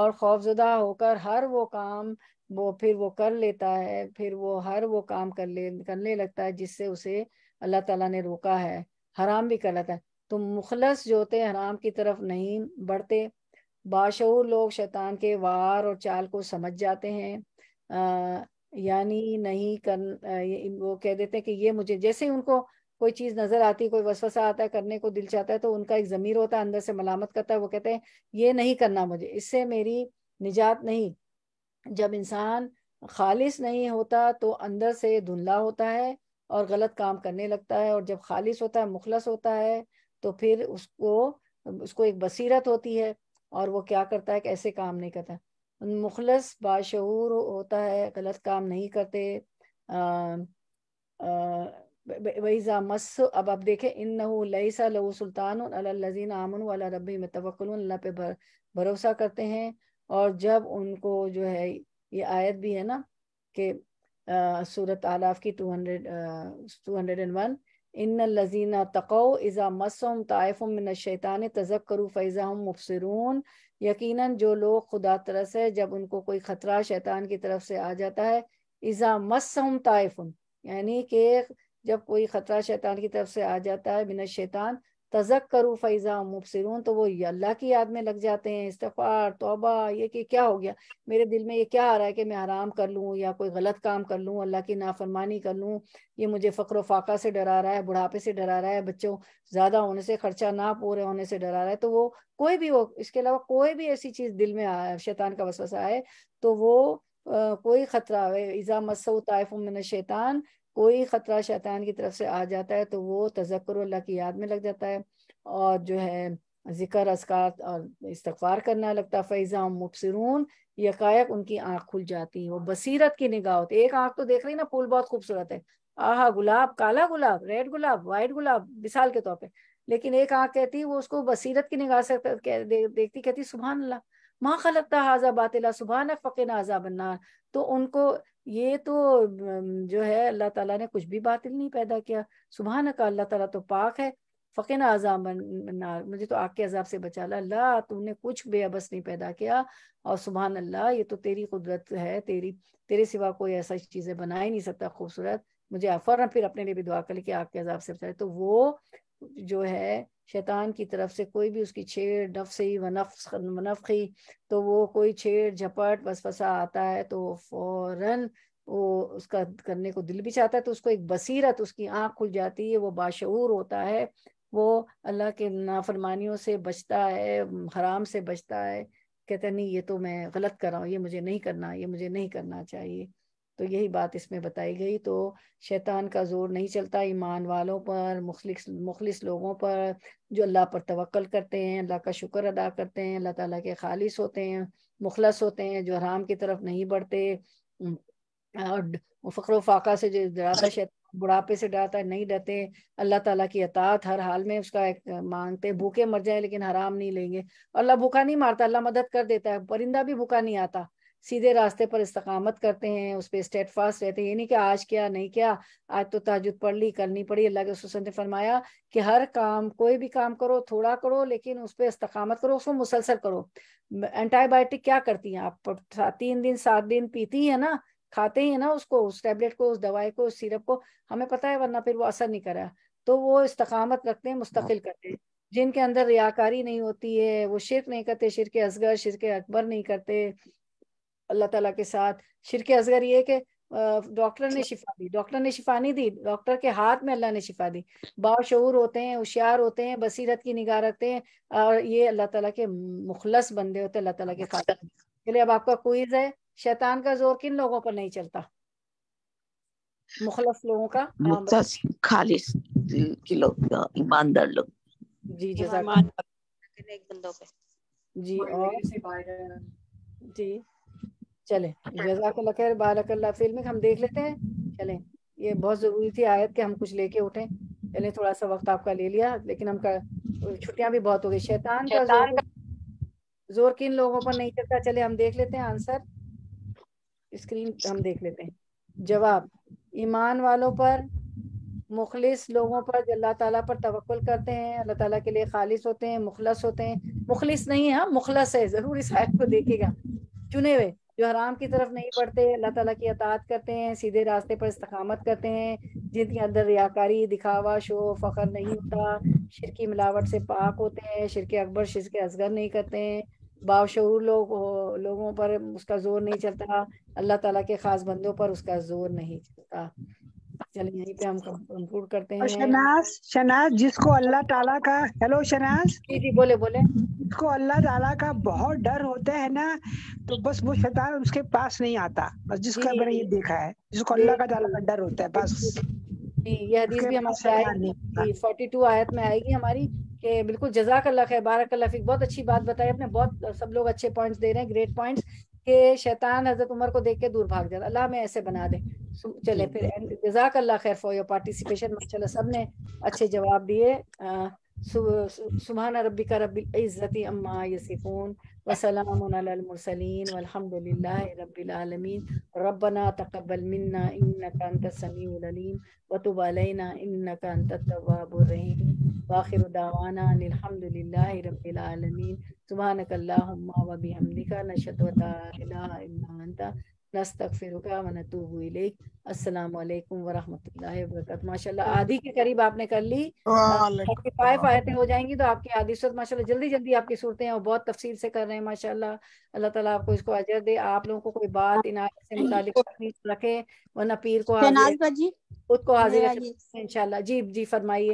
और खौफजुदा होकर हर वो काम वो फिर वो कर लेता है फिर वो हर वो काम कर ले करने लगता है जिससे उसे अल्लाह ताला ने रोका है हराम भी कर लेता है तो मुखलस जो होते हराम की तरफ नहीं बढ़ते बाशूर लोग शैतान के वार और चाल को समझ जाते हैं यानी नहीं कर वो कह देते हैं कि ये मुझे जैसे ही उनको कोई चीज नजर आती कोई वसवसा आता है करने को दिल चाहता है तो उनका एक जमीर होता है अंदर से मलामत करता है वो कहते हैं ये नहीं करना मुझे इससे मेरी निजात नहीं जब इंसान खालिस नहीं होता तो अंदर से धुंधला होता है और गलत काम करने लगता है और जब खालिस होता है मुखलस होता है तो फिर उसको उसको एक बसीरत होती है और वो क्या करता है कि ऐसे काम नहीं करता मुखलस बाशूर होता है गलत काम नहीं करते मस अब आप देखें इन नईसा लहू सुल्तान लजीन आमन वाला रबी में तवक्ल अल्लाह पे भर, भरोसा करते हैं और जब उनको जो है ये आयत भी है ना कि सूरत आलाफ की two hundred two hundred and one इन लजीना तको इज़ा मसम तायफ़ शैतान तजक्करु फ़ैज़ा हम मुबसरून यकीनन जो लोग खुदा तरस है जब उनको कोई ख़तरा शैतान की तरफ से आ जाता है इज़ा मसम तायफ़ यानी कि जब कोई ख़तरा शैतान की तरफ से आ जाता है बिना शैतान तजक करूँ फ़ैज़ा मुबसरून तो वो अल्लाह की याद में लग जाते हैं इस्तफ़ार तोबा ये कि क्या हो गया मेरे दिल में ये क्या आ रहा है कि मैं आराम कर लूँ या कोई गलत काम कर लूँ अल्लाह की नाफरमानी कर लूँ ये मुझे फ़क्र फाका से डरा रहा है बुढ़ापे से डरा रहा है बच्चों ज़्यादा होने से खर्चा ना पूरे होने से डरा रहा है तो वो कोई भी वो इसके अलावा कोई भी ऐसी चीज़ दिल में शैतान का वसवसा है तो वो कोई खतरा है इज़ा मसऊ तायफ़ शैतान कोई ख़तरा शैतान की तरफ से आ जाता है तो वो तजक्र अल्लाह की याद में लग जाता है और जो है ज़िक्र असकार और इस्तफ़ार करना लगता फ़ैज़ा मुबसरून यकायक उनकी आँख खुल जाती है वो बसीरत की निगाह होती है एक आँख तो देख रही ना फूल बहुत खूबसूरत है आहा गुलाब काला गुलाब रेड गुलाब वाइट गुलाब मिसाल के तौर पर लेकिन एक आँख कहती वो उसको बसीरत की निगाह से देखती कहती सुबह अल्लाह माँ खलकता हाजा बातिला सुबह फ़कीन आजा बन्ना तो उनको ये तो जो है अल्लाह ताला ने कुछ भी बातिल नहीं पैदा किया सुबह का अल्लाह ताला तो पाक है फ़कीन आजाम मुझे तो आग के अजाब से बचा ला अल्लाह तूने कुछ बेअबस नहीं पैदा किया और सुबह अल्लाह ये तो तेरी कुदरत है तेरी तेरे सिवा कोई ऐसा चीज़ें बना ही नहीं सकता खूबसूरत मुझे फ़ौरन फिर अपने लिए भी दुआ कर कि आग के अजाब से बचाए तो वो जो है शैतान की तरफ से कोई भी उसकी छेड़ नफसी वनफी तो वो कोई छेड़ झपट वसवसा आता है तो फौरन वो उसका करने को दिल भी चाहता है तो उसको एक बसीरत उसकी आँख खुल जाती है वो बाशूर होता है वो अल्लाह के नाफरमानियों से बचता है हराम से बचता है कहते नहीं ये तो मैं गलत कर रहा हूँ ये मुझे नहीं करना ये मुझे नहीं करना चाहिए तो यही बात इसमें बताई गई तो शैतान का जोर नहीं चलता ईमान वालों पर मुखलिस मुखलिस लोगों पर जो अल्लाह पर तवक्ल करते हैं अल्लाह का शुक्र अदा करते हैं अल्लाह ताला के खालिस होते हैं मुखलस होते हैं जो हराम की तरफ नहीं बढ़ते और फकर फाका से जो डराता शैतान बुढ़ापे से डराता है नहीं डरते अल्लाह ताला की अतात हर हाल में उसका एक मांगते भूखे मर जाए लेकिन हराम नहीं लेंगे अल्लाह भूखा नहीं मारता अल्लाह मदद कर देता है परिंदा भी भूखा नहीं आता सीधे रास्ते पर इस्तकामत करते हैं उस पर स्टेट फास्ट रहते हैं ये नहीं कि आज क्या नहीं क्या आज तो ताजुद पढ़ ली करनी पड़ी अल्लाह के सुसन ने फरमाया कि हर काम कोई भी काम करो थोड़ा करो लेकिन उस पर इस्तकामत करो उसको मुसलसल करो एंटीबायोटिक क्या करती हैं आप तीन दिन सात दिन पीती हैं ना खाते ही है ना उसको उस टेबलेट को उस दवाई को उस सिरप को हमें पता है वरना फिर वो असर नहीं करा तो वो इस्तकामत रखते हैं मुस्तकिल हाँ। करते हैं जिनके अंदर रियाकारी नहीं होती है वो शिरक नहीं करते शिरक असगर शिरक अकबर नहीं करते अल्लाह ताला के साथ शिरके असगर ये कि डॉक्टर ने शिफा दी डॉक्टर ने शिफा नहीं दी डॉक्टर के हाथ में अल्लाह ने शिफा दी बाशूर होते हैं होशियार होते हैं बसीरत की निगाह रखते हैं और ये अल्लाह ताला के मुखलस बंदे होते हैं अल्लाह ताला के खाते चलिए अब आपका क्विज है शैतान का जोर किन लोगों पर नहीं चलता मुखलस लोगों का खालिश हाँ, ईमानदार लोग जी जी जी और जी चले हम्म। जजाकल्ला खैर बारकल्ला फिल्म में हम देख लेते हैं चले ये बहुत ज़रूरी थी आयत के हम कुछ लेके उठे चले थोड़ा सा वक्त आपका ले लिया लेकिन हम छुट्टियां भी बहुत हो गई शैतान, का जोर किन लोगों पर नहीं चलता चले हम देख लेते हैं आंसर स्क्रीन हम देख लेते हैं जवाब ईमान वालों पर मुखलिस लोगों पर अल्लाह तला पर तवक्ल करते हैं अल्लाह तला के लिए खालिश होते हैं मुखलस होते हैं मुखलिस नहीं है हाँ, मुखलस है ज़रूर इस आयत को देखेगा चुने हुए जो हराम की तरफ नहीं बढ़ते अल्लाह ताला की अतात करते हैं सीधे रास्ते पर इस्तकामत करते हैं जिनके अंदर रियाकारी दिखावा शो फ़खर नहीं होता शिर की मिलावट से पाक होते हैं शिर के अकबर शिर के असगर नहीं करते हैं बाशूर लोग लोगों पर उसका ज़ोर नहीं चलता अल्लाह ताला के ख़ास बंदों पर उसका ज़ोर नहीं चलता चले यहीं पे हम कंक्लूड करते हैं शनाज शनाज जिसको अल्लाह ताला का हेलो शनाज जी जी बोले बोले जिसको अल्लाह ताला का बहुत डर होता है ना तो बस वो शैतान उसके पास नहीं आता बस जिसका मैंने ये देखा है जिसको अल्लाह का ताला का डर होता है बस यह हदीस भी हमारी फोर्टी टू आयत में आएगी हमारी के बिल्कुल जजाक अल्लाह खैर बारक अल्लाह फिक बहुत अच्छी बात बताई अपने बहुत सब लोग अच्छे पॉइंट्स दे रहे हैं ग्रेट पॉइंट्स के शैतान हजरत उमर को देख के दूर भाग जाता अल्लाह में ऐसे बना दे चले फिर एंड जजाक अल्लाह खैर फॉर योर पार्टिसिपेशन माशाल्लाह सब ने अच्छे जवाब दिए सुबहाना रब्बी का रब्बी इज़्ज़ती अम्मा यसिफून वसलाम मुरसलीन वल्हम्दुलिल्लाह रब्बिल आलमीन रब्बना तकब्बल मिन्ना इन्नका अंतस समीउल अलीम व तुब अलैना इन्नका अंतत तव्वाबुर रहीम वाखिर दावाना अल्हम्दुलिल्लाह रब्बिल आलमीन सुबहानक अल्लाहुम्मा व बिहम्दिका नशहदु अल्ला इलाहा इल्ला अंता नस्तफ़िर वनतूबू असलकम वरहमल वरक माशा आधी के करीब आपने कर ली थर्टी फाइव आयतें हो जाएंगी तो आपकी आधी सूरत माशा जल्दी जल्दी आपकी सूरतें और बहुत तफसील से कर रहे हैं माशा अल्लाह ताला आपको इसको अजर दे आप लोगों को कोई बात इन आयत से मुतालिक हाँ। रखे वरना पीर को खुद को हाजिर इनशाला जी जी फरमाइए